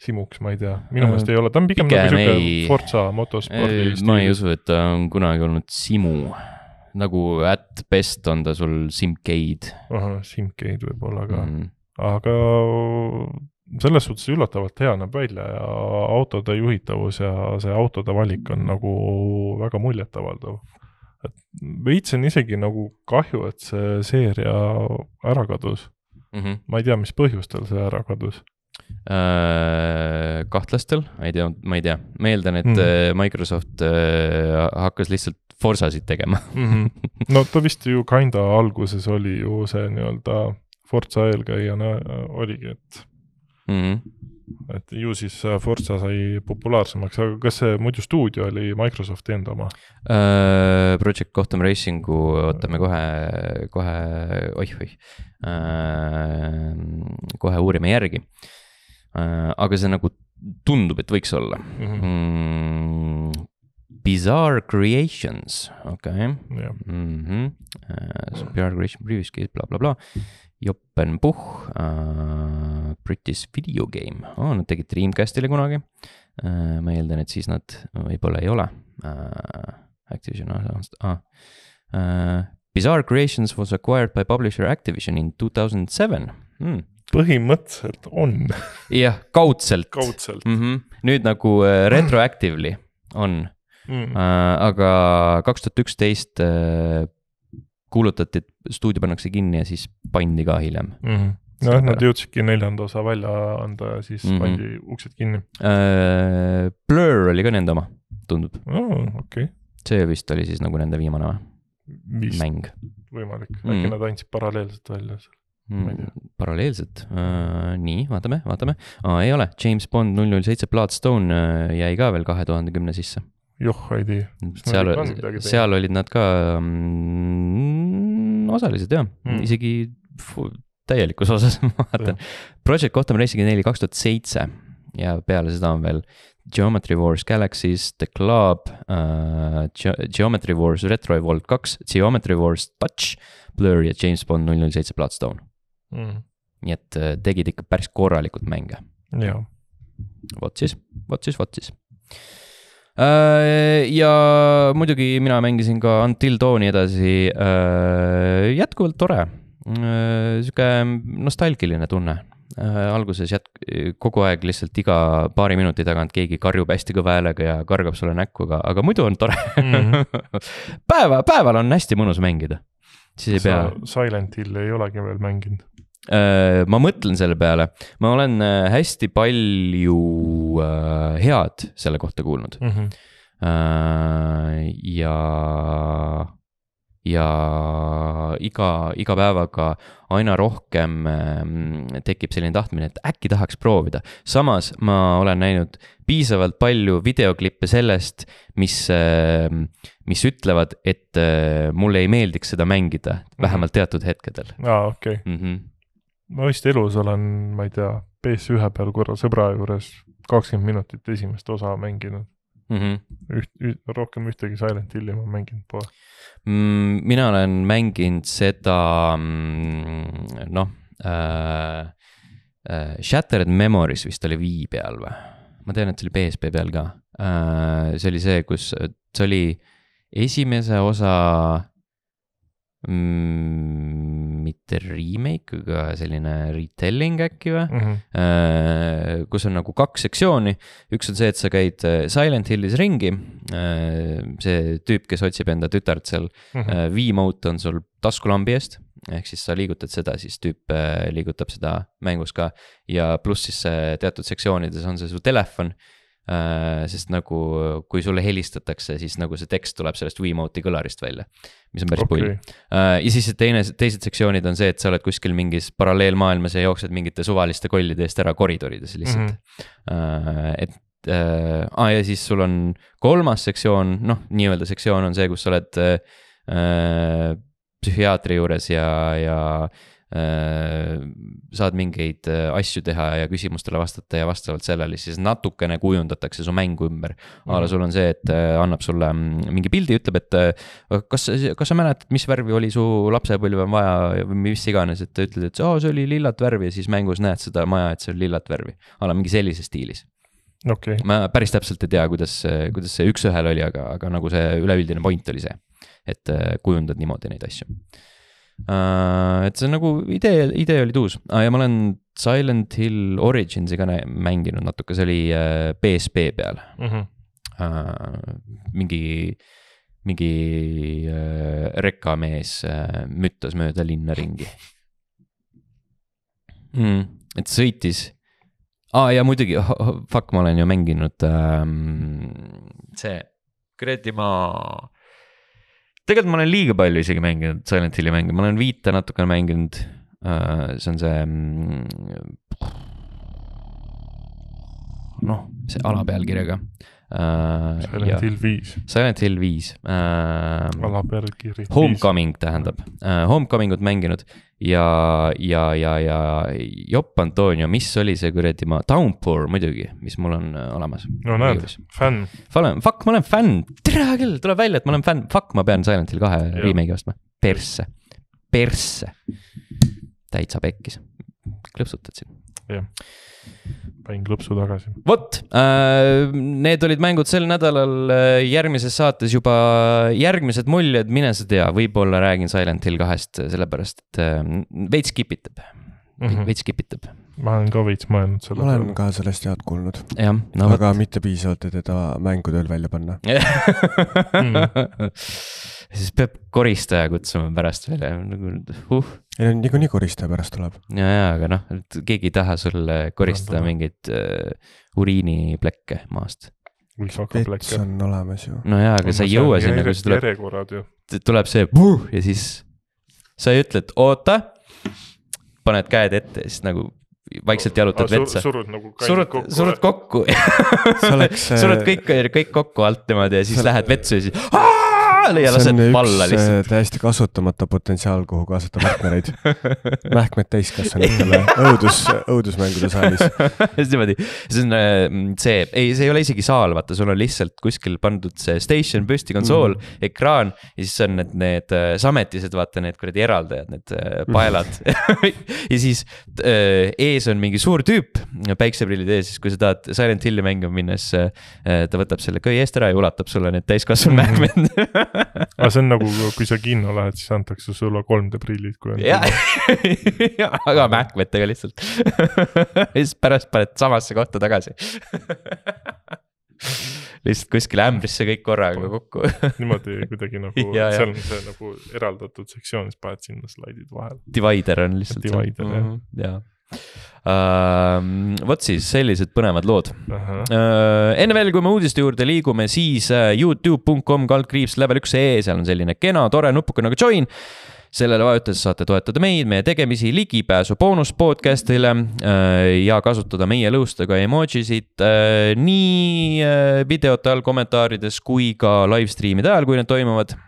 simuks, ma ei tea, minu meelest äh, ei ole, ta on pigem nagu sihuke Forza motospordi stiil. ma ei usu, et ta on kunagi olnud simu. nagu at best on ta sul Simcade. Simcade võib-olla ka mm., aga selles suhtes üllatavalt hea näeb välja ja autode juhitavus ja see autode valik on nagu väga muljetavaldav. et veits on isegi nagu kahju, et see seeria ära kadus mm. -hmm. ma ei tea, mis põhjustel see ära kadus Äh, kahtlastel, ma ei tea, ma ei tea, ma eeldan, et mm -hmm. Microsoft äh, hakkas lihtsalt Forsasid tegema mm. -hmm. no ta vist ju kinda alguses oli ju see nii-öelda Forsa eelkäijana oligi, et mm. -hmm et ju siis Forza sai populaarsemaks, aga kas see muidu stuudio oli Microsofti enda oma uh,? Project Gotham Racingu ootame kohe, kohe, oih-oih uh,, kohe uurime järgi uh,. Äh, aga see nagu tundub, et võiks olla mhm. mm. -hmm. Bizarre Creations, okei. Mhm. Äh, Bizarre Creation Previous Case bla,, blablabla. Joppen Puh uh,, äh, British Video Game oh,, nad tegid Dreamcastile kunagi uh,. ma eeldan, et siis nad võib-olla ei ole uh,. Activision ah,, uh, Bizarre Creations was acquired by publisher Activision in two thousand seven. Hmm põhimõtteliselt on. jah, kaudselt. kaudselt mm. -hmm. nüüd nagu äh, retroactively on mm.. Uh, aga kaks tuhat üksteist äh, kuulutati, et stuudio pannakse kinni ja siis pandi ka hiljem mm. -hmm nojah, nad jõudsidki neljanda osa välja anda, siis mm -hmm. pandi uksed kinni uh,. Blur oli ka nende oma, tundub oh,. Okay. see vist oli siis nagu nende viimane või? mäng. võimalik mm, -hmm. äkki mhm. nad andsid paralleelselt välja seal Mm. paralleelselt äh,, nii, vaatame, vaatame ah,, ei ole, James Bond null null seitse Bloodstone äh, jäi ka veel kahe tuhande kümne sisse. joh, ei tea. seal, seal olid nad ka mm, osalised jah mm., isegi fuh, täielikus osas ma vaatan. Project Gotham Racing neli kaks tuhat seitse ja peale seda on veel Geometry Wars Galaxies, The Club uh, Ge, Geometry Wars Retro Evolved kaks, Geometry Wars Touch, Blur ja James Bond null null seitse Bloodstone mm.. nii et äh, tegid ikka päris korralikult mänge. vot siis, vot siis, vot siis. Äh, ja muidugi mina mängisin ka Until Dawni edasi, äh, jätkuvalt tore. Sihuke nostalgiline tunne alguses jät-, kogu aeg lihtsalt iga paari minuti tagant keegi karjub hästi kõva häälega ja kargab sulle näkku, aga, aga muidu on tore mm. -hmm. päeva, päeval on hästi mõnus mängida siis ei pea. Silent Hilli ei olegi veel mänginud äh, ma mõtlen selle peale, ma olen äh, hästi palju äh, head selle kohta kuulnud mm. -hmm. ja ja iga, iga päevaga aina rohkem ähm, tekib selline tahtmine, et äkki tahaks proovida. samas ma olen näinud piisavalt palju videoklippe sellest, mis, ähm, mis ütlevad, et äh, mulle ei meeldiks seda mängida, mhm. vähemalt teatud hetkedel. aa, okei okay. mm. -hmm. ma vist elus olen, ma ei tea, PS1 peal korra sõbra juures kakskümmend minutit esimest osa mänginud mm. -hmm. üht, üht, rohkem ühtegi Silent Hilli ma mänginud pole mm,. mina olen mänginud seda mm, noh äh, äh, Shattered Memories vist oli Wii peal või? ma tean, et see oli PSP peal ka äh,. see oli see, kus see oli esimese osa mm,, mitte remake, aga selline retelling äkki või mm, -hmm. kus on nagu kaks sektsiooni. üks on see, et sa käid äh, Silent Hillis ringi, äh, see tüüp, kes otsib enda tütart seal mm -hmm., V-mode on sul taskulambi eest ehk siis sa liigutad seda, siis tüüp liigutab seda mängus ka ja pluss siis teatud sektsioonides on see su telefon mm, Äh, sest nagu, kui sulle helistatakse, siis nagu see tekst tuleb sellest Wiimote'i kõlarist välja, mis on päris okay. pull. Äh, ja siis teine, teised sektsioonid on see, et sa oled kuskil mingis paralleelmaailmas ja jooksed mingite suvaliste kollide eest ära koridorides lihtsalt mm. -hmm. et äh,, aa ja siis sul on kolmas sektsioon, noh, nii-öelda sektsioon on see, kus sa oled äh, psühhiaatri juures ja, ja Äh, saad mingeid äh, asju teha ja küsimustele vastata ja vastavalt sellele siis natukene kujundatakse su mäng ümber mm.. a la mhm. sul on see, et äh, annab sulle mm, mingi pildi, ütleb, et kas, kas sa mäletad, mis värvi oli su lapsepõlve maja või mis iganes, et ütled, et oo oh,, see oli lillat värvi ja siis mängus näed seda maja, et see oli lillat värvi. a la mingi sellises stiilis okay.. ma päris täpselt ei tea, kuidas, kuidas see üks-ühele oli, aga, aga nagu see üleüldine point oli see, et kujundad niimoodi neid asju Äh, et see on nagu idee, idee oli tuus ah, ja ma olen Silent Hill Originsiga mänginud natuke, see oli PSP äh, peal mm. -hmm. Uh, mingi, mingi uh, rekamees uh, müttas mööda linna ringi mm,. et sõitis ah,, ja muidugi oh,, oh fuck, ma olen ju mänginud um, see kuradi ma tegelikult ma olen liiga palju isegi mänginud Silent Hilli mänge, ma olen viite natukene mänginud. Äh, see on see. Mm, noh, see alapealkirjaga. Äh, Silent ja, Hill viis. Silent Hill viis. Äh, alapealkiri. Homecoming viis. tähendab, Homecomingut mänginud ja, ja, ja, ja Jopp Antonio, mis oli see kuradi maa, Downpour muidugi, mis mul on äh, olemas. no näed, fänn. olen, fuck, ma olen fänn, tere küll, tuleb välja, et ma olen fänn, fuck, ma pean Silent Hill kahe remake'i ostma, persse, persse. täitsa pekkis, klõpsutad siin. jah panin klõpsu tagasi. vot, äh, need olid mängud sel nädalal, äh, järgmises saates juba järgmised muljed, mine sa tea, võib-olla räägin Silent Hill kahest, äh, sellepärast et veits kipitab mm, -hmm. veits kipitab. ma olen ka veits mõelnud selle peale. olen ka sellest head kuulnud. No, aga võt. mitte piisavalt, et teda mängudel välja panna mhm. siis peab koristaja kutsuma pärast veel ja nagu huh. ei no niikuinii koristaja pärast tuleb. ja, ja aga noh, et keegi ei taha sul koristada mingeid uh, uriiniplekke maast. vets on olemas ju. no jaa, aga no, sa ei jõua sinna, kui see tuleb, tuleb see puh, ja siis sa ei ütle, et oota, paned käed ette ja siis nagu vaikselt jalutad ah, sur, vetsa. surud nagu surud, kokku. surud kokku oleks... surud äh, kõik, kõik kokku alt niimoodi ja siis sa... lähed vetsu ja siis peale ja lased valla äh, lihtsalt. täiesti kasutamata potentsiaal, kuhu kaasata partnereid mähkmed täiskasvanutele õudus, õudusmängude saalis niimoodi, see on äh, see, ei, see ei ole isegi saal, vaata, sul on lihtsalt kuskil pandud see station püsti, konsool mm, -hmm. ekraan ja siis on need, need äh, sametised, vaata need kuradi eraldajad, need paelad ja siis ees on mingi suur tüüp, päikseprillid ees, siis kui sa tahad Silent Hilli mängima minna, siis ta võtab selle köie eest ära ja ulatab sulle need täiskasvanud mähkmed aga see on nagu, kui sa kinno lähed, siis antakse sulle 3D prillid, kui on. jaa, aga mähkmetega lihtsalt siis pärast paned samasse kohta tagasi lihtsalt kuskile ämbrisse kõik korraga kokku niimoodi kuidagi nagu ja, seal on see nagu eraldatud sektsioon, siis paned sinna slaidid vahele. Divider on lihtsalt. Divider jah. Mhm, jaa Uh, vot siis sellised põnevad lood uh. -huh. Uh, enne veel, kui me uudiste juurde liigume, siis uh, äh, Youtube.com kaldkriips level üks ee, seal on selline kena tore nupukene nagu join sellele vajutades saate toetada meid, meie tegemisi, ligipääsu boonus podcast'ile äh, ja kasutada meie lõustega emojisid äh, nii videote all, kommentaarides kui ka live stream'ide ajal, kui need toimuvad.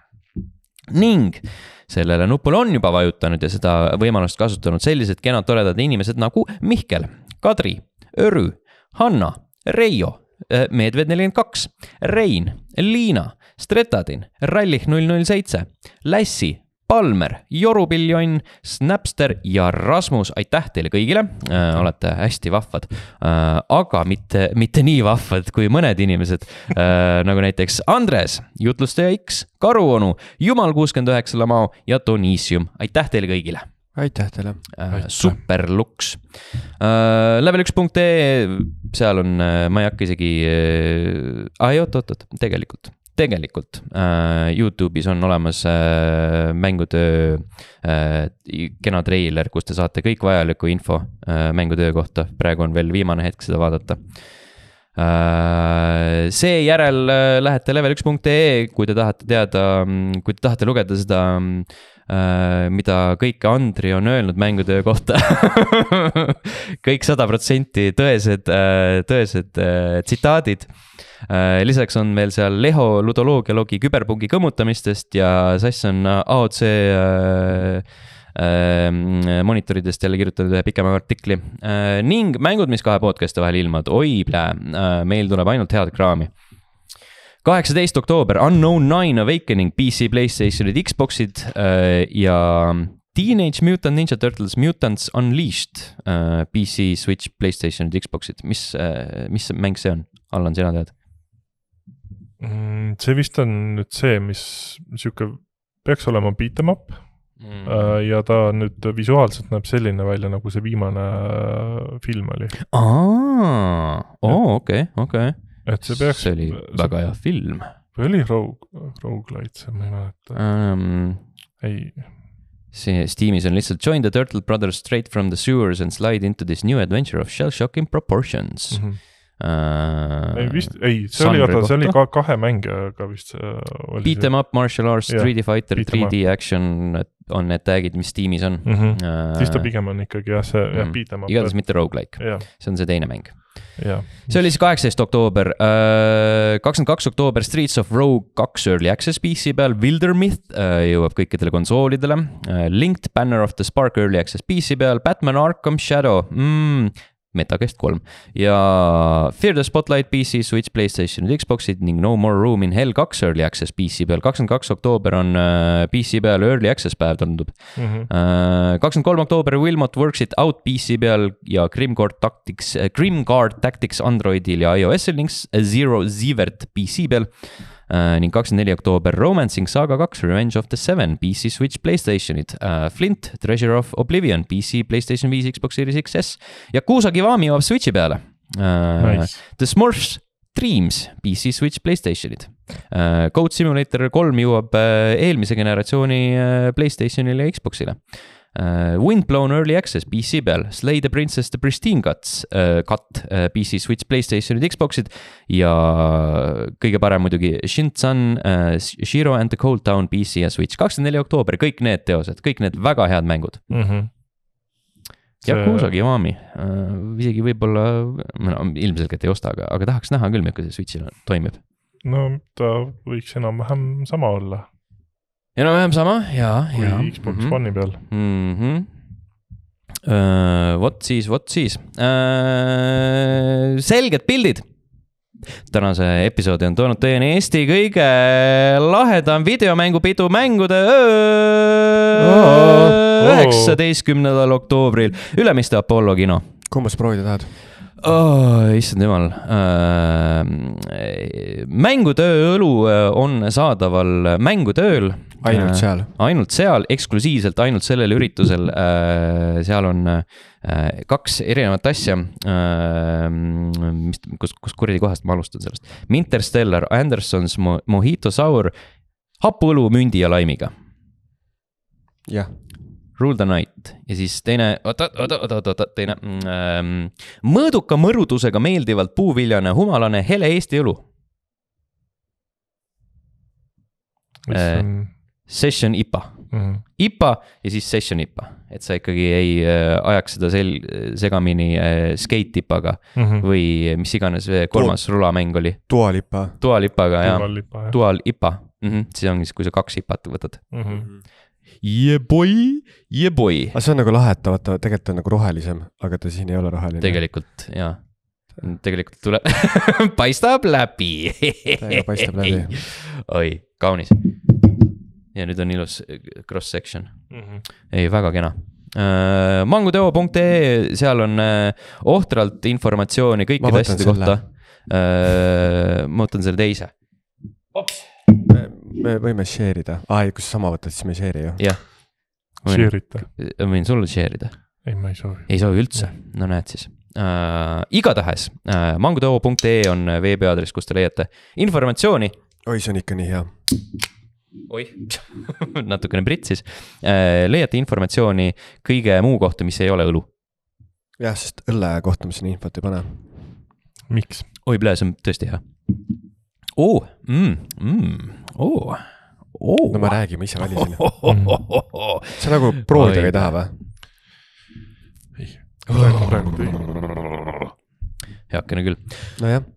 ning sellele nupule on juba vajutanud ja seda võimalust kasutanud sellised kenad toredad inimesed nagu Mihkel, Kadri, Örü, Hanna, Reio, äh, Medved42, Rein, Liina, Stretadin, Rallih007, Lässi, Palmer, Jorupiljon, Snapster ja Rasmus, aitäh teile kõigile, äh, olete hästi vahvad. Äh, aga mitte, mitte nii vahvad kui mõned inimesed äh, nagu näiteks Andres, jutlustaja X, Karuonu, Jumal kuuskümmend üheksa Lamao ja Donisium, aitäh teile kõigile aitäh teile äh,. super luks äh,. Level1.ee, seal on äh,, ma ei hakka isegi äh,, ah, ei oot-oot-oot, tegelikult tegelikult äh, Youtube'is on olemas äh, mängutöö äh, kena treiler, kus te saate kõik vajaliku info mängutöö kohta, praegu on veel viimane hetk seda vaadata seejärel lähete level1.ee, kui te tahate teada, kui te tahate lugeda seda, mida kõike Andri on öelnud mängutöö kohta kõik sada protsenti tõesed, tõesed tsitaadid äh, Äh, lisaks on meil seal Leho ludoloogia logi küberpungi kõmmutamistest ja Sass on AOC äh, äh, monitoridest jälle kirjutanud ühe pikema artikli. ning mängud, mis kahe podcast'i vahel ilmuvad, oi plää, meil tuleb ainult head kraami kaheksateist oktoober, Unknown Nine Awakening, PC, Playstationid, Xboxid ja Teenage Mutant Ninja Turtles Mutants Unleashed PC, Switch, Playstationid, Xboxid, mis, mis mäng see on? Allan, sina tead? mm,? see vist on nüüd see, mis sihuke, peaks olema beat em up mm.. Äh, ja ta nüüd visuaalselt näeb selline välja, nagu see viimane äh, film oli. aa, oo okei, okei. et see peaks. see oli väga hea film. või oli Rogue, Roguelite see, ma ei mäleta um,. ei see Steamis on lihtsalt join the turtle brothers straight from the sewers and slide into this new adventure of shell shocking proportions mm. -hmm ei vist, äh, ei, see Sandri oli, oota, see oli ka kahe mängijaga vist äh, see oli. Beat em up, martial arts, 3D fighter, 3D action on need tag'id, mis tiimis on mm. -hmm. Äh, siis ta pigem on ikkagi jah, see mm -hmm. jah, mhm. beat em up. igatahes mitte rogu-like yeah., see on see teine mäng. Yeah. see oli siis kaheksateist oktoober, äh, kakskümmend kaks oktoober Streets of Rogue kaks Early Access PC peal, Wilder Myth jõuab kõikidele konsoolidele. Linked Banner of the Spark Early Access PC peal, Batman Arkham Shadow mm,, MetaQuest kolm ja Fear the Spotlight PC, Switch, Playstationid, Xboxid ning No More Room in Hell kaks Early Access PC peal. kakskümmend kaks oktoober on äh, PC peal Early Access päev, tundub. Mhm. Äh, kakskümmend kolm oktoober Wilmot Works It Out PC peal ja Grimguard Tactics, äh, Grimguard Tactics Androidil ja iOS-il ning Zero Zivert PC peal Äh, ning kakskümmend neli oktoober Romancing Saga kaks Revenge of the Seven PC, Switch, Playstationid, äh, Flint, Treasure of Oblivion, PC, Playstation viis, Xbox Series XS. Yakuusa Kiwami jõuab Switchi peale äh, nice.. The Smurfs Dreams, PC, Switch, Playstationid. Code Simulator kolm jõuab eelmise generatsiooni Playstationile ja Xboxile Äh, Windblown Early Access PC peal, Slay the Princess The Pristine Cuts, äh, cut äh, PC, Switch, Playstationid, Xboxid ja kõige parem muidugi Shin-San, Shiro and the Cold Town PC ja Switch, kakskümmend neli oktoober, kõik need teosed, kõik need väga head mängud mm. -hmm Yakuusa see... Kiwami uh,, isegi võib-olla, no ilmselgelt ei osta, aga, aga tahaks näha küll, milline see Switch'il toimib. no ta võiks enam-vähem sama olla enam-vähem sama ja, ja. Xbox mm -hmm. One'i peal mm. -hmm. Uh, vot siis, vot siis uh,. selged pildid tänase episoodi on toonud teieni Eesti kõige lahedam videomängupidu mängude öö. üheksateistkümnendal oktoobril Ülemiste Apollo kino. kumbas proovida tahad? oh,. issand jumal äh,. mängutöö õlu äh, on saadaval mängutööl ainult äh, seal? ainult seal, eksklusiivselt ainult sellel üritusel. Äh, seal on äh, kaks erinevat asja. mis, kus, kus kuradi kohast ma alustan sellest. Interstellar, Andersons, Mojito Sour, hapuõlu mündi ja laimiga. jah. Rule the night ja siis teine, oota, oota, oota, oota, oota, teine ähm,. mõõduka mõrudusega meeldivalt puuviljane, humalane, hele Eesti õlu. mis on session IPA mm. -hmm. IPA ja siis session IPA, et sa ikkagi ei äh, ajaks seda sel-, segamini äh, skate IPA-ga mm -hmm. või mis iganes kolmas Dual, rulamäng oli. Dual IPA. Dual IPA-ga jah, Dual IPA, mm -hmm. siis ongi siis, kui sa kaks IPA-t võtad mm. -hmm yeah boy, yeah boy. aga see on nagu lahe, et ta vaata, tegelikult on nagu rohelisem, aga ta siin ei ole roheline. tegelikult jaa, tegelikult tuleb paistab läbi. paistab läbi. oi, kaunis ja nüüd on ilus äh, cross section mm. -hmm. ei, väga kena uh,. Äh, manguteo.ee, seal on uh, ohtralt informatsiooni kõikide asjade kohta uh,. ma võtan selle teise. Me, me võime share ida, aa ei, kui sa sama võtad, siis me ei share'i ju. jah. Share ita. ma võin sulle share ida. ei, ma ei soovi. ei soovi üldse, no näed siis äh, uh,. igatahes äh, uh, mangutoo.ee on veebiaadress, kus te leiate informatsiooni. oi, see on ikka nii hea oih natukene pritsis. Äh, leiate informatsiooni kõige muu kohta, mis ei ole õlu. jah, sest õlle kohta me sinna infot ei pane. miks? oi, plee, see on tõesti hea. oo, mm, mm, oo oo oh.. no me räägime ise väliseni oh,. Oh, sa nagu proovida ei taha või? ei, praegu, praegu tõin. heakene küll. nojah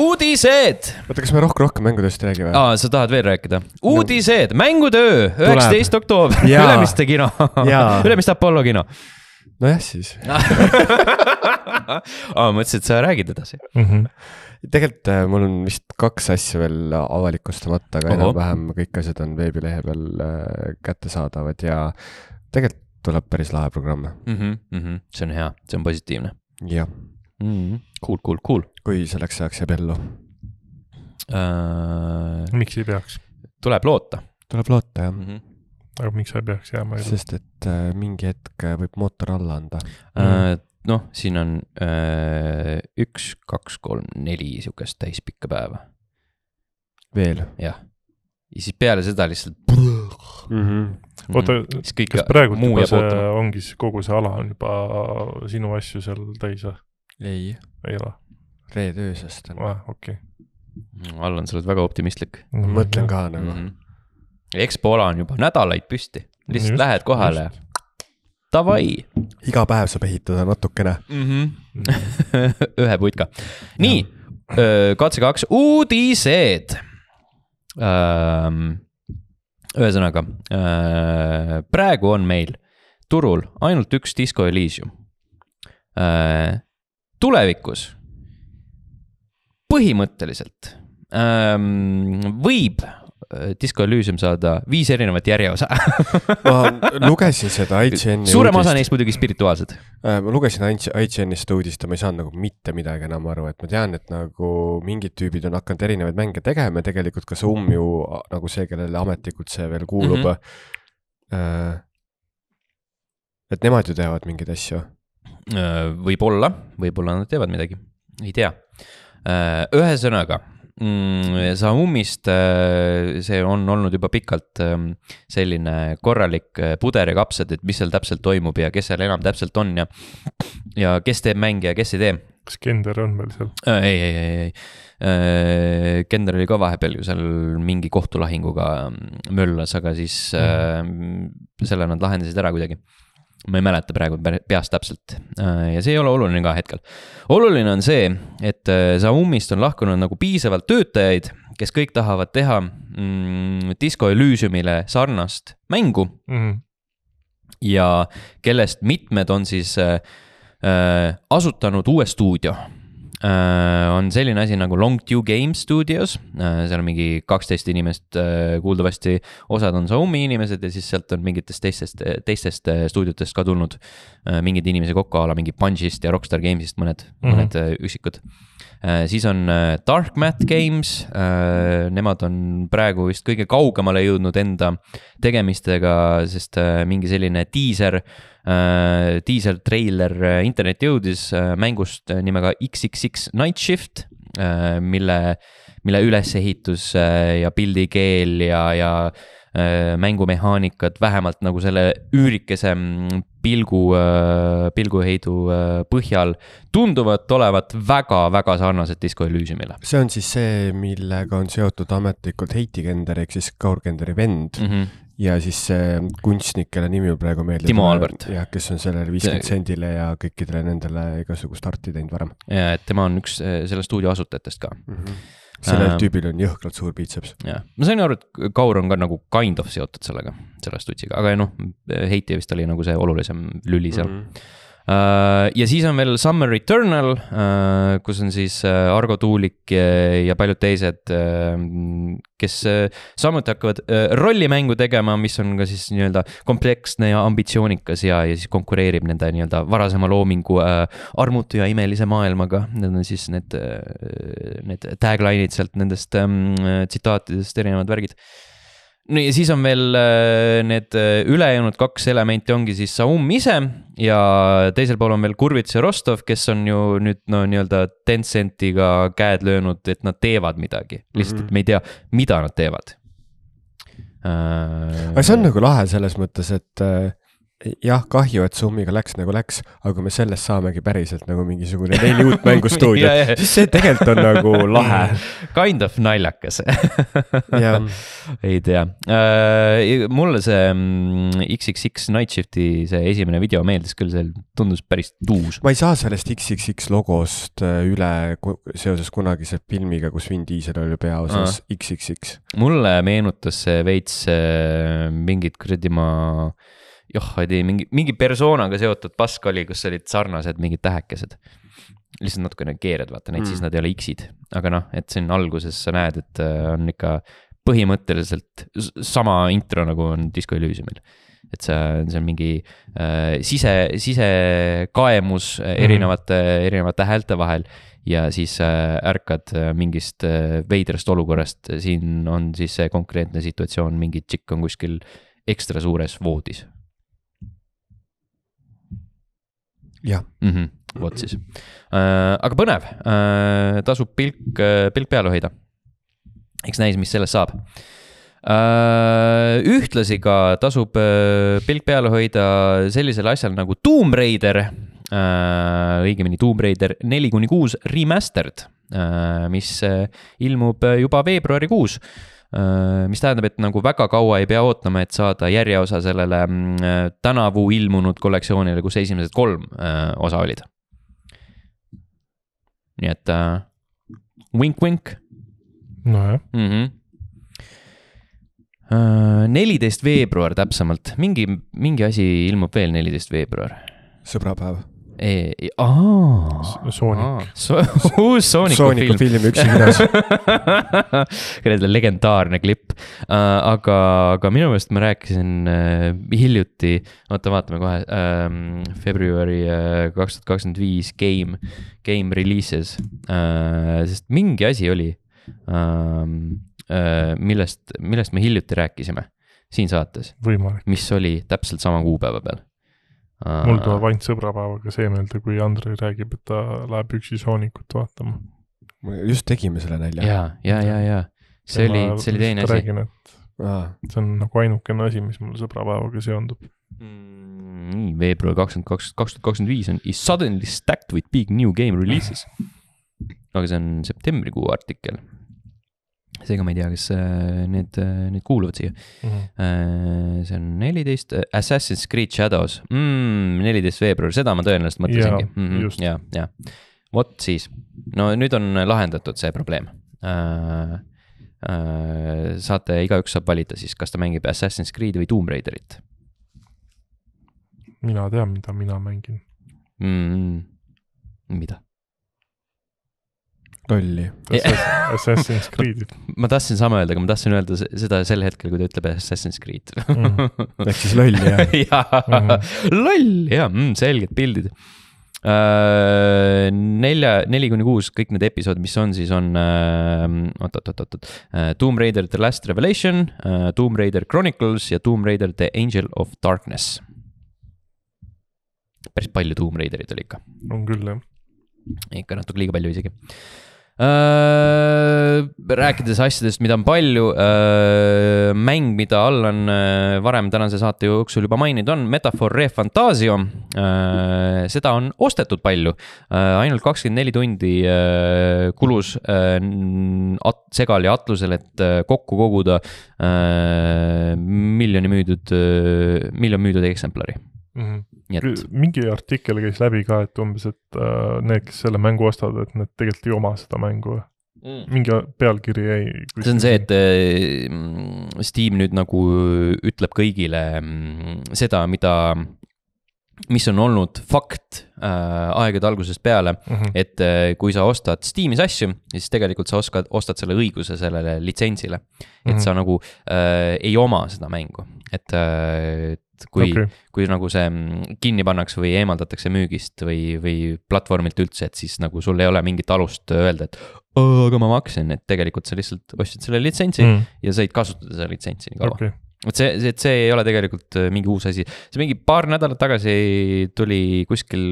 uudised. oota, kas me rohkem, rohkem mängudest ei räägi või? aa, sa tahad veel rääkida? uudised no., mängutöö, üheksateist oktoober, Ülemiste kino Ülemiste Apollo kino. nojah, siis aa, mõtlesin, et sa räägid edasi mm. -hmm. tegelikult äh, mul on vist kaks asja veel avalikustamata, aga enam-vähem kõik asjad on veebilehe peal äh, kättesaadavad ja tegelikult tuleb päris lahe programm mm. -hmm, mm -hmm. see on hea, see on positiivne. jah mm -hmm.. Cool, cool, cool kui selleks ajaks jääb ellu äh,? miks ei peaks? tuleb loota. tuleb loota, jah mm. -hmm aga miks sa ei peaks jääma? sest et äh, mingi hetk äh, võib mootor alla anda äh,. Mhm. noh, siin on äh, üks, kaks, kolm, neli sihukest täispikka päeva. veel? jah, ja siis peale seda lihtsalt mm. -hmm. oota mm, -hmm. kas praegu juba see ongi, kogu see ala on juba sinu asju seal täis või? ei. ei ole? reede öösest on ah,. okei okay.. Allan, sa oled väga optimistlik no,. Mhm. mõtlen ka nagu mm. -hmm. Expo ala on juba nädalaid püsti, lihtsalt just, lähed kohale just. ja davai. iga päev saab ehitada natukene mm. -hmm. ühe putka. nii, katse kaks, uudised ühesõnaga, praegu on meil turul ainult üks Disco Elysium. tulevikus põhimõtteliselt ähm, võib äh, Disco Elysium saada viis erinevat järjeosa ma lugesin seda IGN-i. suurem osa neist muidugi spirituaalsed. Äh, ma lugesin IGN-ist uudist ja ma ei saanud nagu mitte midagi enam aru, et ma tean, et nagu mingid tüübid on hakanud erinevaid mänge tegema ja tegelikult ka see Umju nagu see, kellele ametlikult see veel kuulub mm. -hmm. et nemad ju teevad mingeid asju. võib-olla, võib-olla nad teevad midagi, ei tea Äh, ühesõnaga mm, sa ummist, äh, see on olnud juba pikalt ähm, selline korralik äh, puder ja kapsad, et mis seal täpselt toimub ja kes seal enam täpselt on ja. ja kes teeb mänge ja kes ei tee. kas Kender on veel seal? ei, ei, ei, ei. Kender oli ka vahepeal ju seal mingi kohtulahinguga ähm, möllas, aga siis mm. selle nad lahendasid ära kuidagi ma ei mäleta praegu peast täpselt ja see ei ole oluline ka hetkel. oluline on see, et äh, Xiaomi'st on lahkunud nagu piisavalt töötajaid, kes kõik tahavad teha mm, Disco Elysiumile sarnast mängu mm. -hmm. ja kellest mitmed on siis äh, äh asutanud uue stuudio Äh, on selline asi nagu Long Two Game Studios, äh, seal on mingi kaksteist inimest äh, kuuldavasti, osad on Zoomi inimesed ja siis sealt on mingitest teistest, teistest stuudiotest ka tulnud mingeid inimesi kokku, a la mingi Punchist ja Rockstar Gamesist mõned mm, -hmm. mõned üksikud. siis on Dark Mat Games, nemad on praegu vist kõige kaugemale jõudnud enda tegemistega, sest mingi selline diiser Äh, diiseltreiler äh, internetti jõudis äh, mängust nimega XXX Night Shift, mille, mille ülesehitus ja pildikeel ja, ja mängumehaanikat vähemalt nagu selle üürikese mm, pilgu, pilguheidu põhjal tunduvad olevat väga-väga sarnased Disco Elysiumile. see on siis see, millega on seotud ametlikult Heiti Kender ehk siis Kaur Kenderi vend mm, -hmm ja siis see kunstnik, kelle nimi mul praegu meelde. Timo Albert. jah, kes on sellele viiskümmend sendile ja kõikidele nendele igasugust arti teinud varem. ja, et tema on üks eh, selle stuudio asutajatest ka mm. -hmm. sellel äh, tüübil on jõhkralt suur piitseps. jah, ma sain aru, et Kaur on ka nagu kind of seotud sellega, selle stutsiga, aga noh, Heiti vist oli nagu see olulisem lüli seal mm. -hmm Äh, ja siis on veel Summer Eternal, äh, kus on siis äh, Argo Tuulik ja paljud teised, kes samuti hakkavad rollimängu tegema, mis on ka siis nii-öelda kompleksne ja ambitsioonikas ja, ja siis konkureerib nende nii-öelda varasema loomingu armutu ja imelise maailmaga. Need on siis need, need tagline'id sealt nendest ähm, tsitaatidest, erinevad värgid no ja siis on veel äh, need äh, ülejäänud kaks elementi ongi siis Saum ise ja teisel pool on veel Kurvits ja Rostov, kes on ju nüüd no nii-öelda Tencentiga käed löönud, et nad teevad midagi, lihtsalt mm -hmm. et mhm. me ei tea, mida nad teevad. Äh, aga see on nagu lahe selles mõttes, et jah, kahju, et see ummiga läks nagu läks, aga kui me sellest saamegi päriselt nagu mingisugune neli uut mängustuudio siis see tegelikult on nagu lahe Kind of naljakas ei tea uh,, mulle see XXX mm, Night Shift'i see esimene video meeldis küll, see tundus päris tuus. ma ei saa sellest XXX logost äh, üle seoses kunagise filmiga, kus Vin Diesel oli peaosas uh -huh. XXX. mulle meenutas see veits äh, mingit kuradi ma joh, ei tee mingi, mingi persoonaga seotud pask oli, kus olid sarnased mingid tähekesed. lihtsalt natukene keerad, vaata neid mm., siis nad ei ole X-id, aga noh, et siin alguses sa näed, et äh, on ikka põhimõtteliselt sama intro, nagu on Disco Elysiumil. et see, see on mingi äh, sise, sisekaemus mm. erinevate, erinevate häälte vahel ja siis äh, ärkad mingist veidrast olukorrast, siin on siis see konkreetne situatsioon, mingi tšikk on kuskil ekstra suures voodis jah mm -hmm.. vot siis äh,, aga põnev äh,, tasub pilk, äh, pilk peal hoida. eks näis, mis sellest saab äh,. ühtlasi ka tasub äh, pilk peal hoida sellisel asjal nagu Tomb Raider äh,, õigemini Tomb Raider neli kuni kuus remastered äh,, mis äh, ilmub juba veebruarikuus äh, Äh, mis tähendab, et nagu väga kaua ei pea ootama, et saada järjeosa sellele mm, äh, tänavu ilmunud kollektsioonile, kus esimesed kolm äh, osa olid. nii et vink-vink. nojah mm -hmm.. neliteist veebruar täpsemalt, mingi, mingi asi ilmub veel neliteist veebruar. sõbrapäev Soonik. uus Sooniku film. Sooniku film üksi külas kellel legendaarne klipp uh,, aga, aga minu meelest ma rääkisin uh, hiljuti, oota, vaatame kohe um, uh,, veebruari äh, kaks tuhat kakskümmend viis game, game releases uh,, sest mingi asi oli uh,, uh, millest, millest me hiljuti rääkisime siin saates. mis oli täpselt sama kuupäeva peal Äh, mul tuleb ainult sõbrapäevaga see meelde, kui Andrei räägib, et ta läheb üksi soonikut vaatama. me just tegime selle nalja. ja, ja, ja, ja see ja oli, see oli teine asi. see on nagu ainukene asi, mis mul sõbrapäevaga seondub mm,. veebruar kakskümmend kaks, kaks tuhat kakskümmend viis on is suddenly stacked with big new game releases. aga see on septembrikuu artikkel seega ma ei tea, kas äh, need, äh, need kuuluvad siia mm. -hmm. see on neliteist, Assassin's Creed Shadows, mm, neliteist veebruar, seda ma tõenäoliselt mõtlesingi. ja, mhm, ja, vot siis, no nüüd on lahendatud see probleem uh,. Uh, saate, igaüks saab valida siis, kas ta mängib Assassin's Creed'i või Tomb Raiderit. mina tean, mida mina mängin mm,. mida? lolli. Assassin's Creed'id ma tahtsin sama öelda, aga ma tahtsin öelda seda sel hetkel, kui ta ütleb Assassin's Creed mm.. ehk siis loll jah jaa mm, -hmm. loll jaa mm,, selged pildid uh,. nelja, neli kuni kuus, kõik need episood, mis on, siis on uh,, oot, oot, oot, oot uh,, Tomb Raider The Last Revelation uh,, Tomb Raider Chronicles ja Tomb Raider The Angel of Darkness. päris palju Tomb Raiderit oli ikka. on küll jah ikka natuke liiga palju isegi uh,. Äh, rääkides asjadest, mida on palju äh,, mäng, mida Allan äh, varem tänase saate jooksul juba maininud on, Metafor Refantasio äh,. seda on ostetud palju äh,, ainult kakskümmend neli tundi äh, kulus äh, at-, segal ja atlusel, et äh, kokku koguda äh, miljoni müüdud äh,, miljon müüdud eksemplari mm. -hmm nii et. mingi artikkel käis läbi ka, et umbes, et äh, need, kes selle mängu ostavad, et need tegelikult ei oma seda mängu mm.. mingi pealkiri jäi. see on see, et äh, Steam nüüd nagu ütleb kõigile mm, seda, mida mis on olnud fakt äh, aegade algusest peale mm, -hmm. et äh, kui sa ostad Steamis asju, siis tegelikult sa oskad, ostad selle õiguse sellele litsentsile. et mm -hmm. sa nagu äh, ei oma seda mängu, et äh, kui okay., kui nagu see mm, kinni pannakse või eemaldatakse müügist või, või platvormilt üldse, et siis nagu sul ei ole mingit alust öelda, et aga ma maksin, et tegelikult sa lihtsalt ostsid selle litsentsi mm. ja said kasutada seda litsentsi nii kaua okay. vot see, see, see ei ole tegelikult äh, mingi uus asi, see mingi paar nädalat tagasi tuli kuskil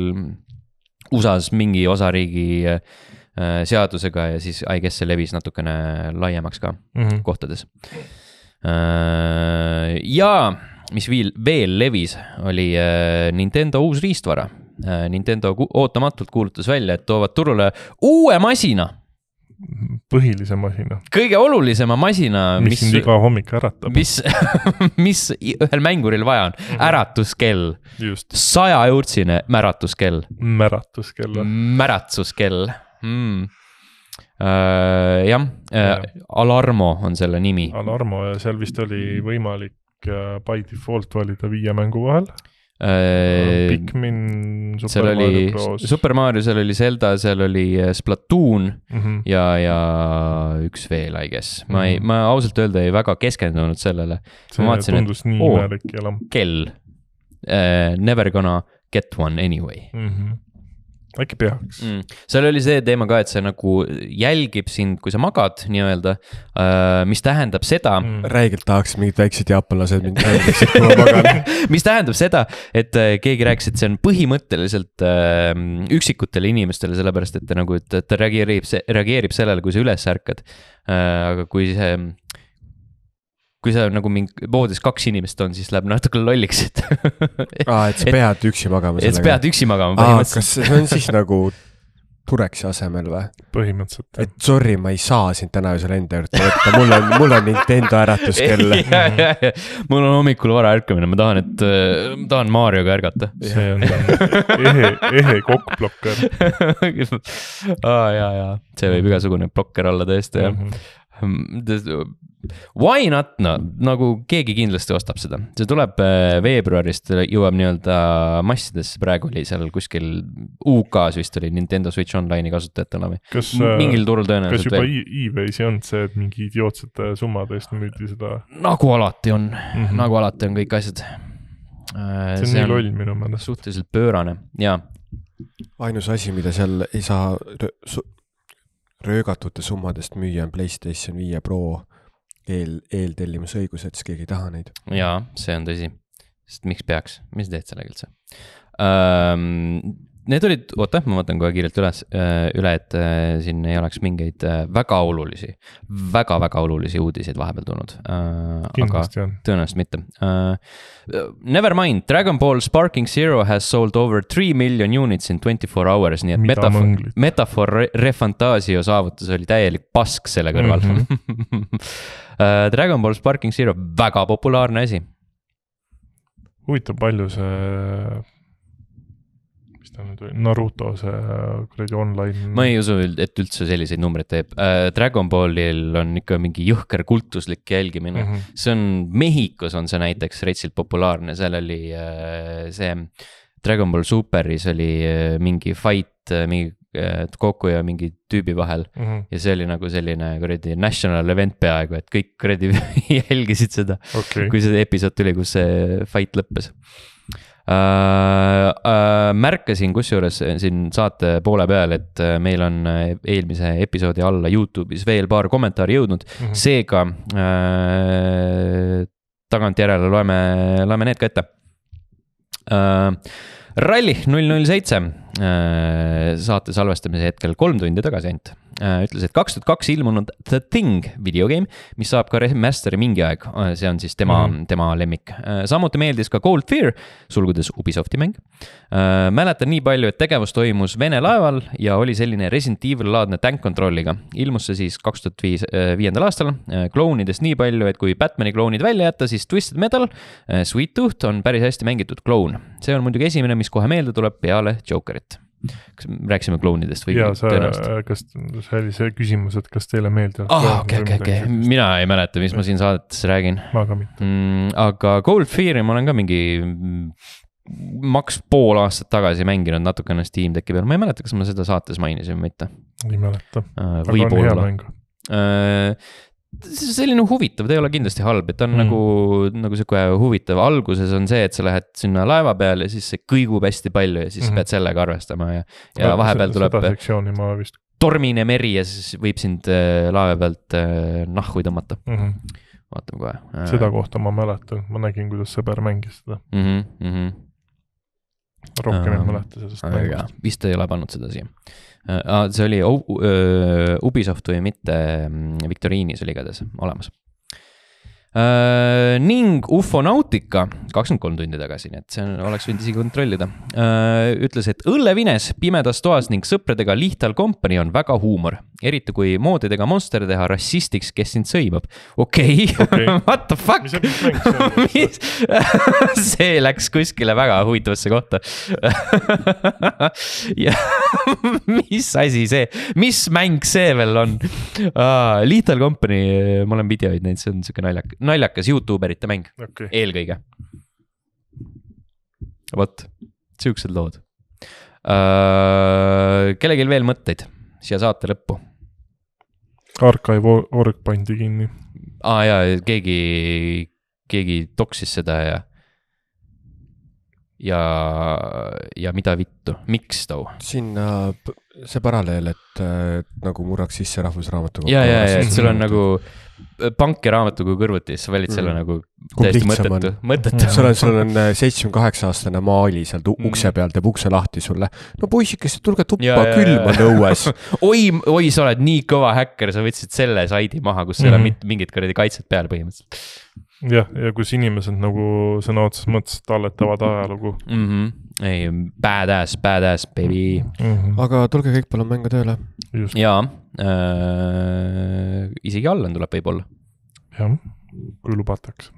USA-s mingi osariigi äh, seadusega ja siis I guess see levis natukene laiemaks ka mm -hmm. kohtades äh,. jaa mis viil, veel levis, oli äh, Nintendo uus riistvara. Äh, Nintendo ootamatult kuulutas välja, et toovad turule uue masina. põhilise masina. kõige olulisema masina. mis sind iga hommik äratab. mis mis ühel mänguril vaja on, mhm. äratuskell. sajajuurtsine märatuskell. märatuskell. märatsuskell mm jah ja., Alarmo on selle nimi. Alarmo ja seal vist oli võimalik by default valida viie mängu vahel äh,. Pikmin, Super Mario Bros. Super Mario, seal oli Zelda, seal oli äh, Splatoon mm -hmm. ja, ja üks veel, I guess. ma ei mm, -hmm. ma ausalt öelda ei väga keskendunud sellele. see vaatsin, tundus et, nii imelik ja lamp. kell äh,, never gonna get one anyway mm. -hmm äkki peaks mm.. seal oli see teema ka, et see nagu jälgib sind, kui sa magad nii-öelda uh,, mis tähendab seda mm.. räigelt tahaks mingid väiksed jaapanlased mind jälgiksid, kui ma magan mis tähendab seda, et uh, keegi rääkis, et see on põhimõtteliselt uh, üksikutele inimestele, sellepärast et ta nagu, et ta reageerib, reageerib sellele, kui sa üles ärkad uh,. aga kui see uh, kui seal nagu mingi voodis kaks inimest on, siis läheb natuke lolliks, et aa, et sa pead et, üksi magama sellega? et sa pead üksi magama põhimõtteliselt. kas see on siis nagu pureksi asemel või? põhimõtteliselt. et sorry, ma ei saa sind täna öösel enda juurde võtta, mul on, mul on Nintendo äratuskell mul on hommikul vara ärkamine, ma tahan, et äh,, ma tahan Marioga ärgata. see on ehe, ehe kokkblokker aa ah, jaa, jaa, see võib igasugune blokker olla tõesti jah mm -hmm Hmm, why not, no nagu keegi kindlasti ostab seda, see tuleb äh, veebruarist, jõuab nii-öelda massidesse, praegu oli seal kuskil UK-s vist oli Nintendo Switch Online'i kasutajatele või. kas äh, mingil turul tõenäoliselt. kas juba e-Bay's ei olnud see, et mingi idiootsete summade eest müüdi seda? nagu alati on mm, -hmm. nagu alati on kõik asjad. Äh, see on see nii loll minu meelest. suhteliselt pöörane ja. ainus asi, mida seal ei saa röögatute summadest müüa on Playstation viie Pro eel, eeltellimusõigused, siis keegi ei taha neid. jaa, see on tõsi. sest miks peaks, mis teed sellega üldse um,? Need olid, oota, ma võtan kohe kiirelt üles, äh, üle, et äh, siin ei oleks mingeid äh, väga olulisi väga,, väga-väga olulisi uudiseid vahepeal tulnud. aga tõenäoliselt mitte. Nevermind, Dragon Ball Sparking Zero has sold over three million units in twenty four hours, nii et Mida metafoor, metafoor Refantasio saavutus oli täielik pask selle kõrval mm. -hmm. Dragon Ball Sparking Zero, väga populaarne asi. huvitav, palju see ta nüüd oli, Naruto see äh, kuradi online. ma ei usu, et üldse selliseid numbreid teeb äh,, Dragon Ballil on ikka mingi jõhker kultuslik jälgimine mm. -hmm. see on, Mehhikos on see näiteks retsilt populaarne, seal oli äh, see Dragon Ball Superis oli äh, mingi fight äh,, mingi Koku äh, ja mingi tüübi vahel mm. -hmm. ja see oli nagu selline kuradi national event peaaegu, et kõik kuradi jälgisid seda okay., kui see episood tuli, kus see fight lõppes Äh, äh, märkasin kusjuures siin saate poole peal, et äh, meil on eelmise episoodi alla Youtube'is veel paar kommentaari jõudnud mm, -hmm. seega äh, tagantjärele loeme, loeme need ka ette äh,. Ralli null null seitse saate salvestamise hetkel kolm tundi tagasi ainult Äh, ütles, et kaks tuhat kaks ilmunud The Thing videogame, mis saab ka remaster'i mingi aeg, äh, see on siis tema mm, -hmm. tema lemmik. Äh, samuti meeldis ka Cold Fear, sulgudes Ubisofti mäng. mäletan nii palju, et tegevus toimus Vene laeval ja oli selline Resident Evil laadne tank control'iga. ilmus see siis kaks tuhat viis, viiendal aastal. klounidest nii palju, et kui Batman'i klounid välja jätta, siis Twisted Metal, Sweet Tooth on päris hästi mängitud kloun. see on muidugi esimene, mis kohe meelde tuleb peale Jokerit kas me rääkisime klounidest või? jaa, sa, äh, kas, see oli see küsimus, et kas teile meeldivad oh,. okei, okei, okei, mina ei mäleta, mis ja. ma siin saadetes räägin. ma ka mitte mm,. aga Cold Fear'i ma olen ka mingi maks pool aastat tagasi mänginud natukene Steam Decki peal, ma ei mäleta, kas ma seda saates mainisin või mitte. ei mäleta, äh, aga on hea mäng. Äh, selline huvitav, ta ei ole kindlasti halb, et ta on mm. nagu, nagu sihuke huvitav, alguses on see, et sa lähed sinna laeva peale ja siis see kõigub hästi palju ja siis mm -hmm. pead sellega arvestama ja, ja no, vahepeal tuleb. seda sektsiooni ma vist. tormine meri ja siis võib sind äh, laeva pealt äh, nahku tõmmata mm. -hmm. vaatame kohe. Äh. seda kohta ma mäletan, ma nägin, kuidas sõber mängis seda mm. -hmm. Mm -hmm. rohkem uh, ei mäleta sellest mängust. vist ei ole pannud seda siia Äh, see oli Ubisoft või mitte, mm, viktoriinis oli igatahes olemas Uh, ning Ufonautica, kakskümmend kolm tundi tagasi, nii et see on, oleks võinud isegi kontrollida uh,, ütles, et õllevines, pimedas toas ning sõpradega lihtal kompanii on väga huumor. eriti kui moodidega monster teha rassistiks, kes sind sõimab. okei, what the fuck see läks kuskile väga huvitavasse kohta ja mis asi see, mis mäng see veel on uh,? Lethal Company, ma olen videoid näinud, see on sihuke naljakas naljakas Youtube erite mäng okay., eelkõige. vot, siuksed lood uh,. kellelgi veel mõtteid siia saate lõppu? Archive.org pandi kinni. aa ah, jaa, keegi, keegi toksis seda ja. ja, ja mida vittu, miks too? sinna see paralleel, et nagu murraks sisse rahvusraamatukogu. ja, ja, ja, et sul on nagu Äh, pankeraamatukogu kõrvuti, siis sa valid selle mm. nagu täiesti mõttetu, mõttetu. sul on, sul on äh, seitsmekümne-kaheksa aastane Maali seal mm. ukse peal, teeb ukse lahti sulle. no poisikesed, tulge tuppa, külm on õues. oi, oi, sa oled nii kõva häkker, sa võtsid selle saidi maha, kus ei mm -hmm. ole mhm. mingit kuradi kaitset peal põhimõtteliselt jah, ja kus inimesed nagu sõna otseses mõttes talletavad ajalugu mm. -hmm. ei, badass, badass baby mm. -hmm. aga tulge kõik palun mängu tööle. jaa äh,, isegi Allan tuleb võib-olla. jah, kui lubatakse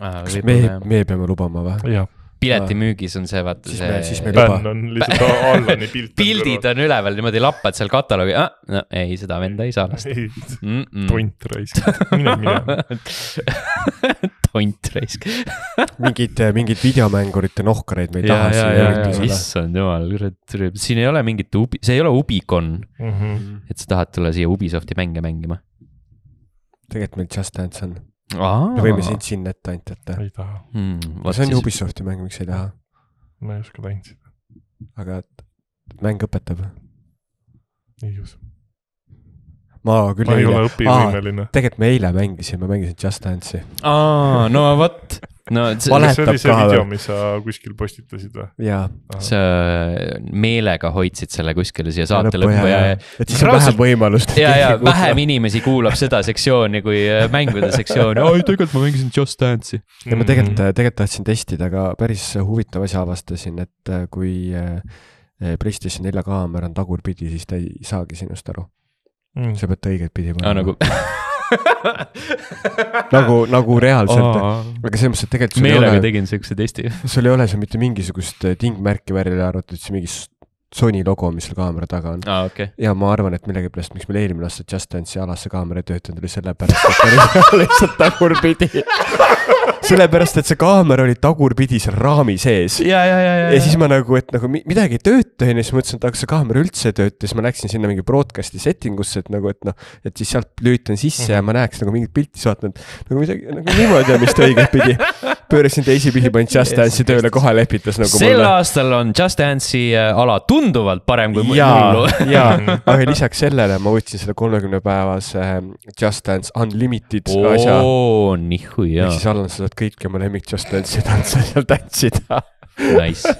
äh,. kas me, me peame lubama või? jah piletimüügis on see, vaata siis see. siis meil juba. on lihtsalt alla nii pilt. pildid on üleval niimoodi lappad seal kataloogi ah,, no ei, seda venda ei saa lasta mm. -mm. tont raisk, mine mine tont raisk mingid, äh, mingid videomängurite nohkareid me ei ja, taha siia üritusele. issand jumal, kurat, siin ei ole mingit ubi, see ei ole Ubicon mm. -hmm. et sa tahad tulla siia Ubisofti mänge mängima. tegelikult meil Just Dance on me võime sind sinna ette ainult jätta. ei taha mm,. see on siis... Ubisofti mäng, miks ei taha? ma ei oska tantsida. aga mäng õpetab? ei usu ma küll ma ei ole õpivõimeline. tegelikult me eile mängisime, ma mängisin Just Dance'i. aa, no vot no,. kas see oli see video, mis sa kuskil postitasid või? jaa. sa meelega hoidsid selle kuskile siia saate lõppu ja, ja. et siis on vähem võimalust. ja, ja vähem inimesi kuulab seda sektsiooni kui äh, mängude sektsiooni oi, tegelikult ma mängisin Just Dance'i. Mm. ja ma tegelikult, äh, tegelikult tahtsin testida, aga päris huvitava asja avastasin, et äh, kui PlayStation 4 kaamera on tagurpidi, siis ta ei saagi sinust aru mm.. sa pead ta õiget pidi panema ah,. Nagu... nagu, nagu reaalselt oh., aga selles mõttes, et tegelikult. meelega ole... tegin siukse testi sul ei ole seal mitte mingisugust tingmärki värvile arvatud, siis mingist Sony logo, mis seal kaamera taga on ah,. Okay. ja ma arvan, et millegipärast, miks meil eelmine aasta Just Dance'i alasse kaamera ei töötanud, oli sellepärast, et ta oli lihtsalt tagurpidi sellepärast, et see kaamera oli tagurpidi seal raami sees. ja, ja, ja, ja. ja siis ma nagu, et nagu midagi ei tööta onju, siis mõtlesin, et aga see kaamera üldse ei tööta, siis ma läksin sinna mingi broadcast'i setting usse, et nagu, et noh, et siis sealt lülitan sisse mm -hmm. ja ma näeks nagu mingit pilti, siis vaatan, et nagu midagi nagu niimoodi on vist õiget pidi. pöörasin teisipidi, panin Just Dance'i tööle, kohale lepitas nagu. sel mulle. aastal on Just Dance'i äh, ala tund tunduvalt parem kui ja, mullu ja, aga lisaks sellele ma võtsin selle kolmekümne päevase ähm, Just Dance Unlimited Oo, asja. nihu jaa. ehk siis Allan, sa saad kõiki oma lemmik Just Dance'i tantse seal tantsida Nice.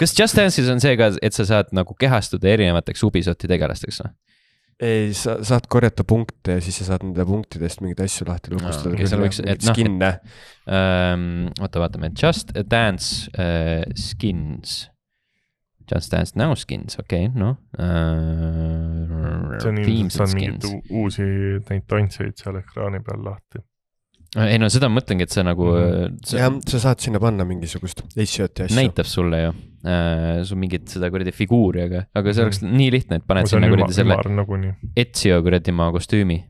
kas Just Dance'is on see ka, et sa saad nagu kehastuda erinevateks Ubisofti tegelasteks või? ei, sa saad korjata punkte ja siis sa saad nende punktidest mingeid asju lahti lukustada no, okay,. seal võiks, et noh, et ähm, oota, vaatame, Just Dance äh, skins Just Dance Now skins, okei okay,, noh uh,. see on ilmselt mingeid uusi neid tantseid seal ekraani peal lahti. Äh, ei no seda ma mõtlengi, et see nagu mm. -hmm. See... jah, sa saad sinna panna mingisugust SEO-t ja asju. näitab sulle ju äh, sul mingit seda kuradi figuuri, aga, aga see mhm. oleks mm. nii lihtne, et paned sinna kuradi selle nagu Etsio kuradi maa kostüümi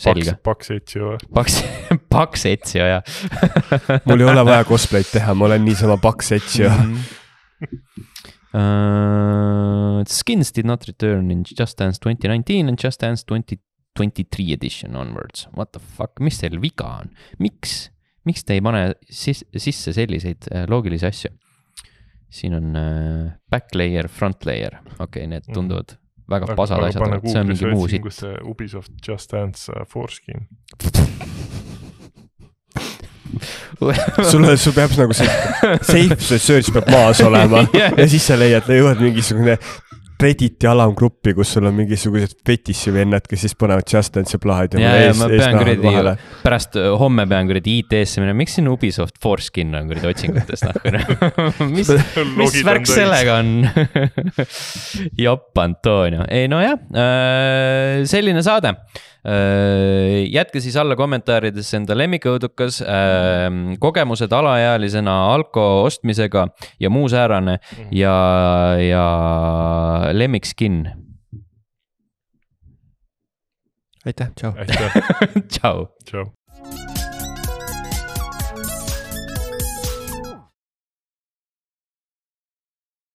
selge. paks Etsio või? paks, paks Etsio jah mul ei ole vaja cosplay'd teha, ma olen niisama paks Etsio mm. -hmm. Uh, skins did not return in Just Dance 2019 and Just Dance 2023 edition onwards. What the fuck, mis teil viga on, miks, miks te ei pane sis-, sisse selliseid äh, loogilisi asju? siin on uh, back layer, front layer, okei okay,, need mhm. tunduvad mm -hmm. väga pasad asjad, see on mingi muu siit. Ubisoft Just Dance uh, Foreskin sul, sul peab nagu see safe see search peab maas olema yeah. ja siis sa leiad, jõuad mingisugune Redditi alamgruppi, kus sul on mingisugused fetišivennad, kes siis panevad Just Dance'i plaad ja, ja, ja ees, ma pean kuradi, pärast homme pean kuradi IT-sse minema, miks siin Ubisoft Foreskin on kuradi otsingutes nahku noh? mis, mis värk sellega on jopp Antonio, ei nojah äh,, selline saade Äh, jätke siis alla kommentaaridesse enda lemmikõudukas, ähm, kogemused alaealisena alko ostmisega ja muu säärane mhm. ja, ja lemmikskin. aitäh, tšau. tšau.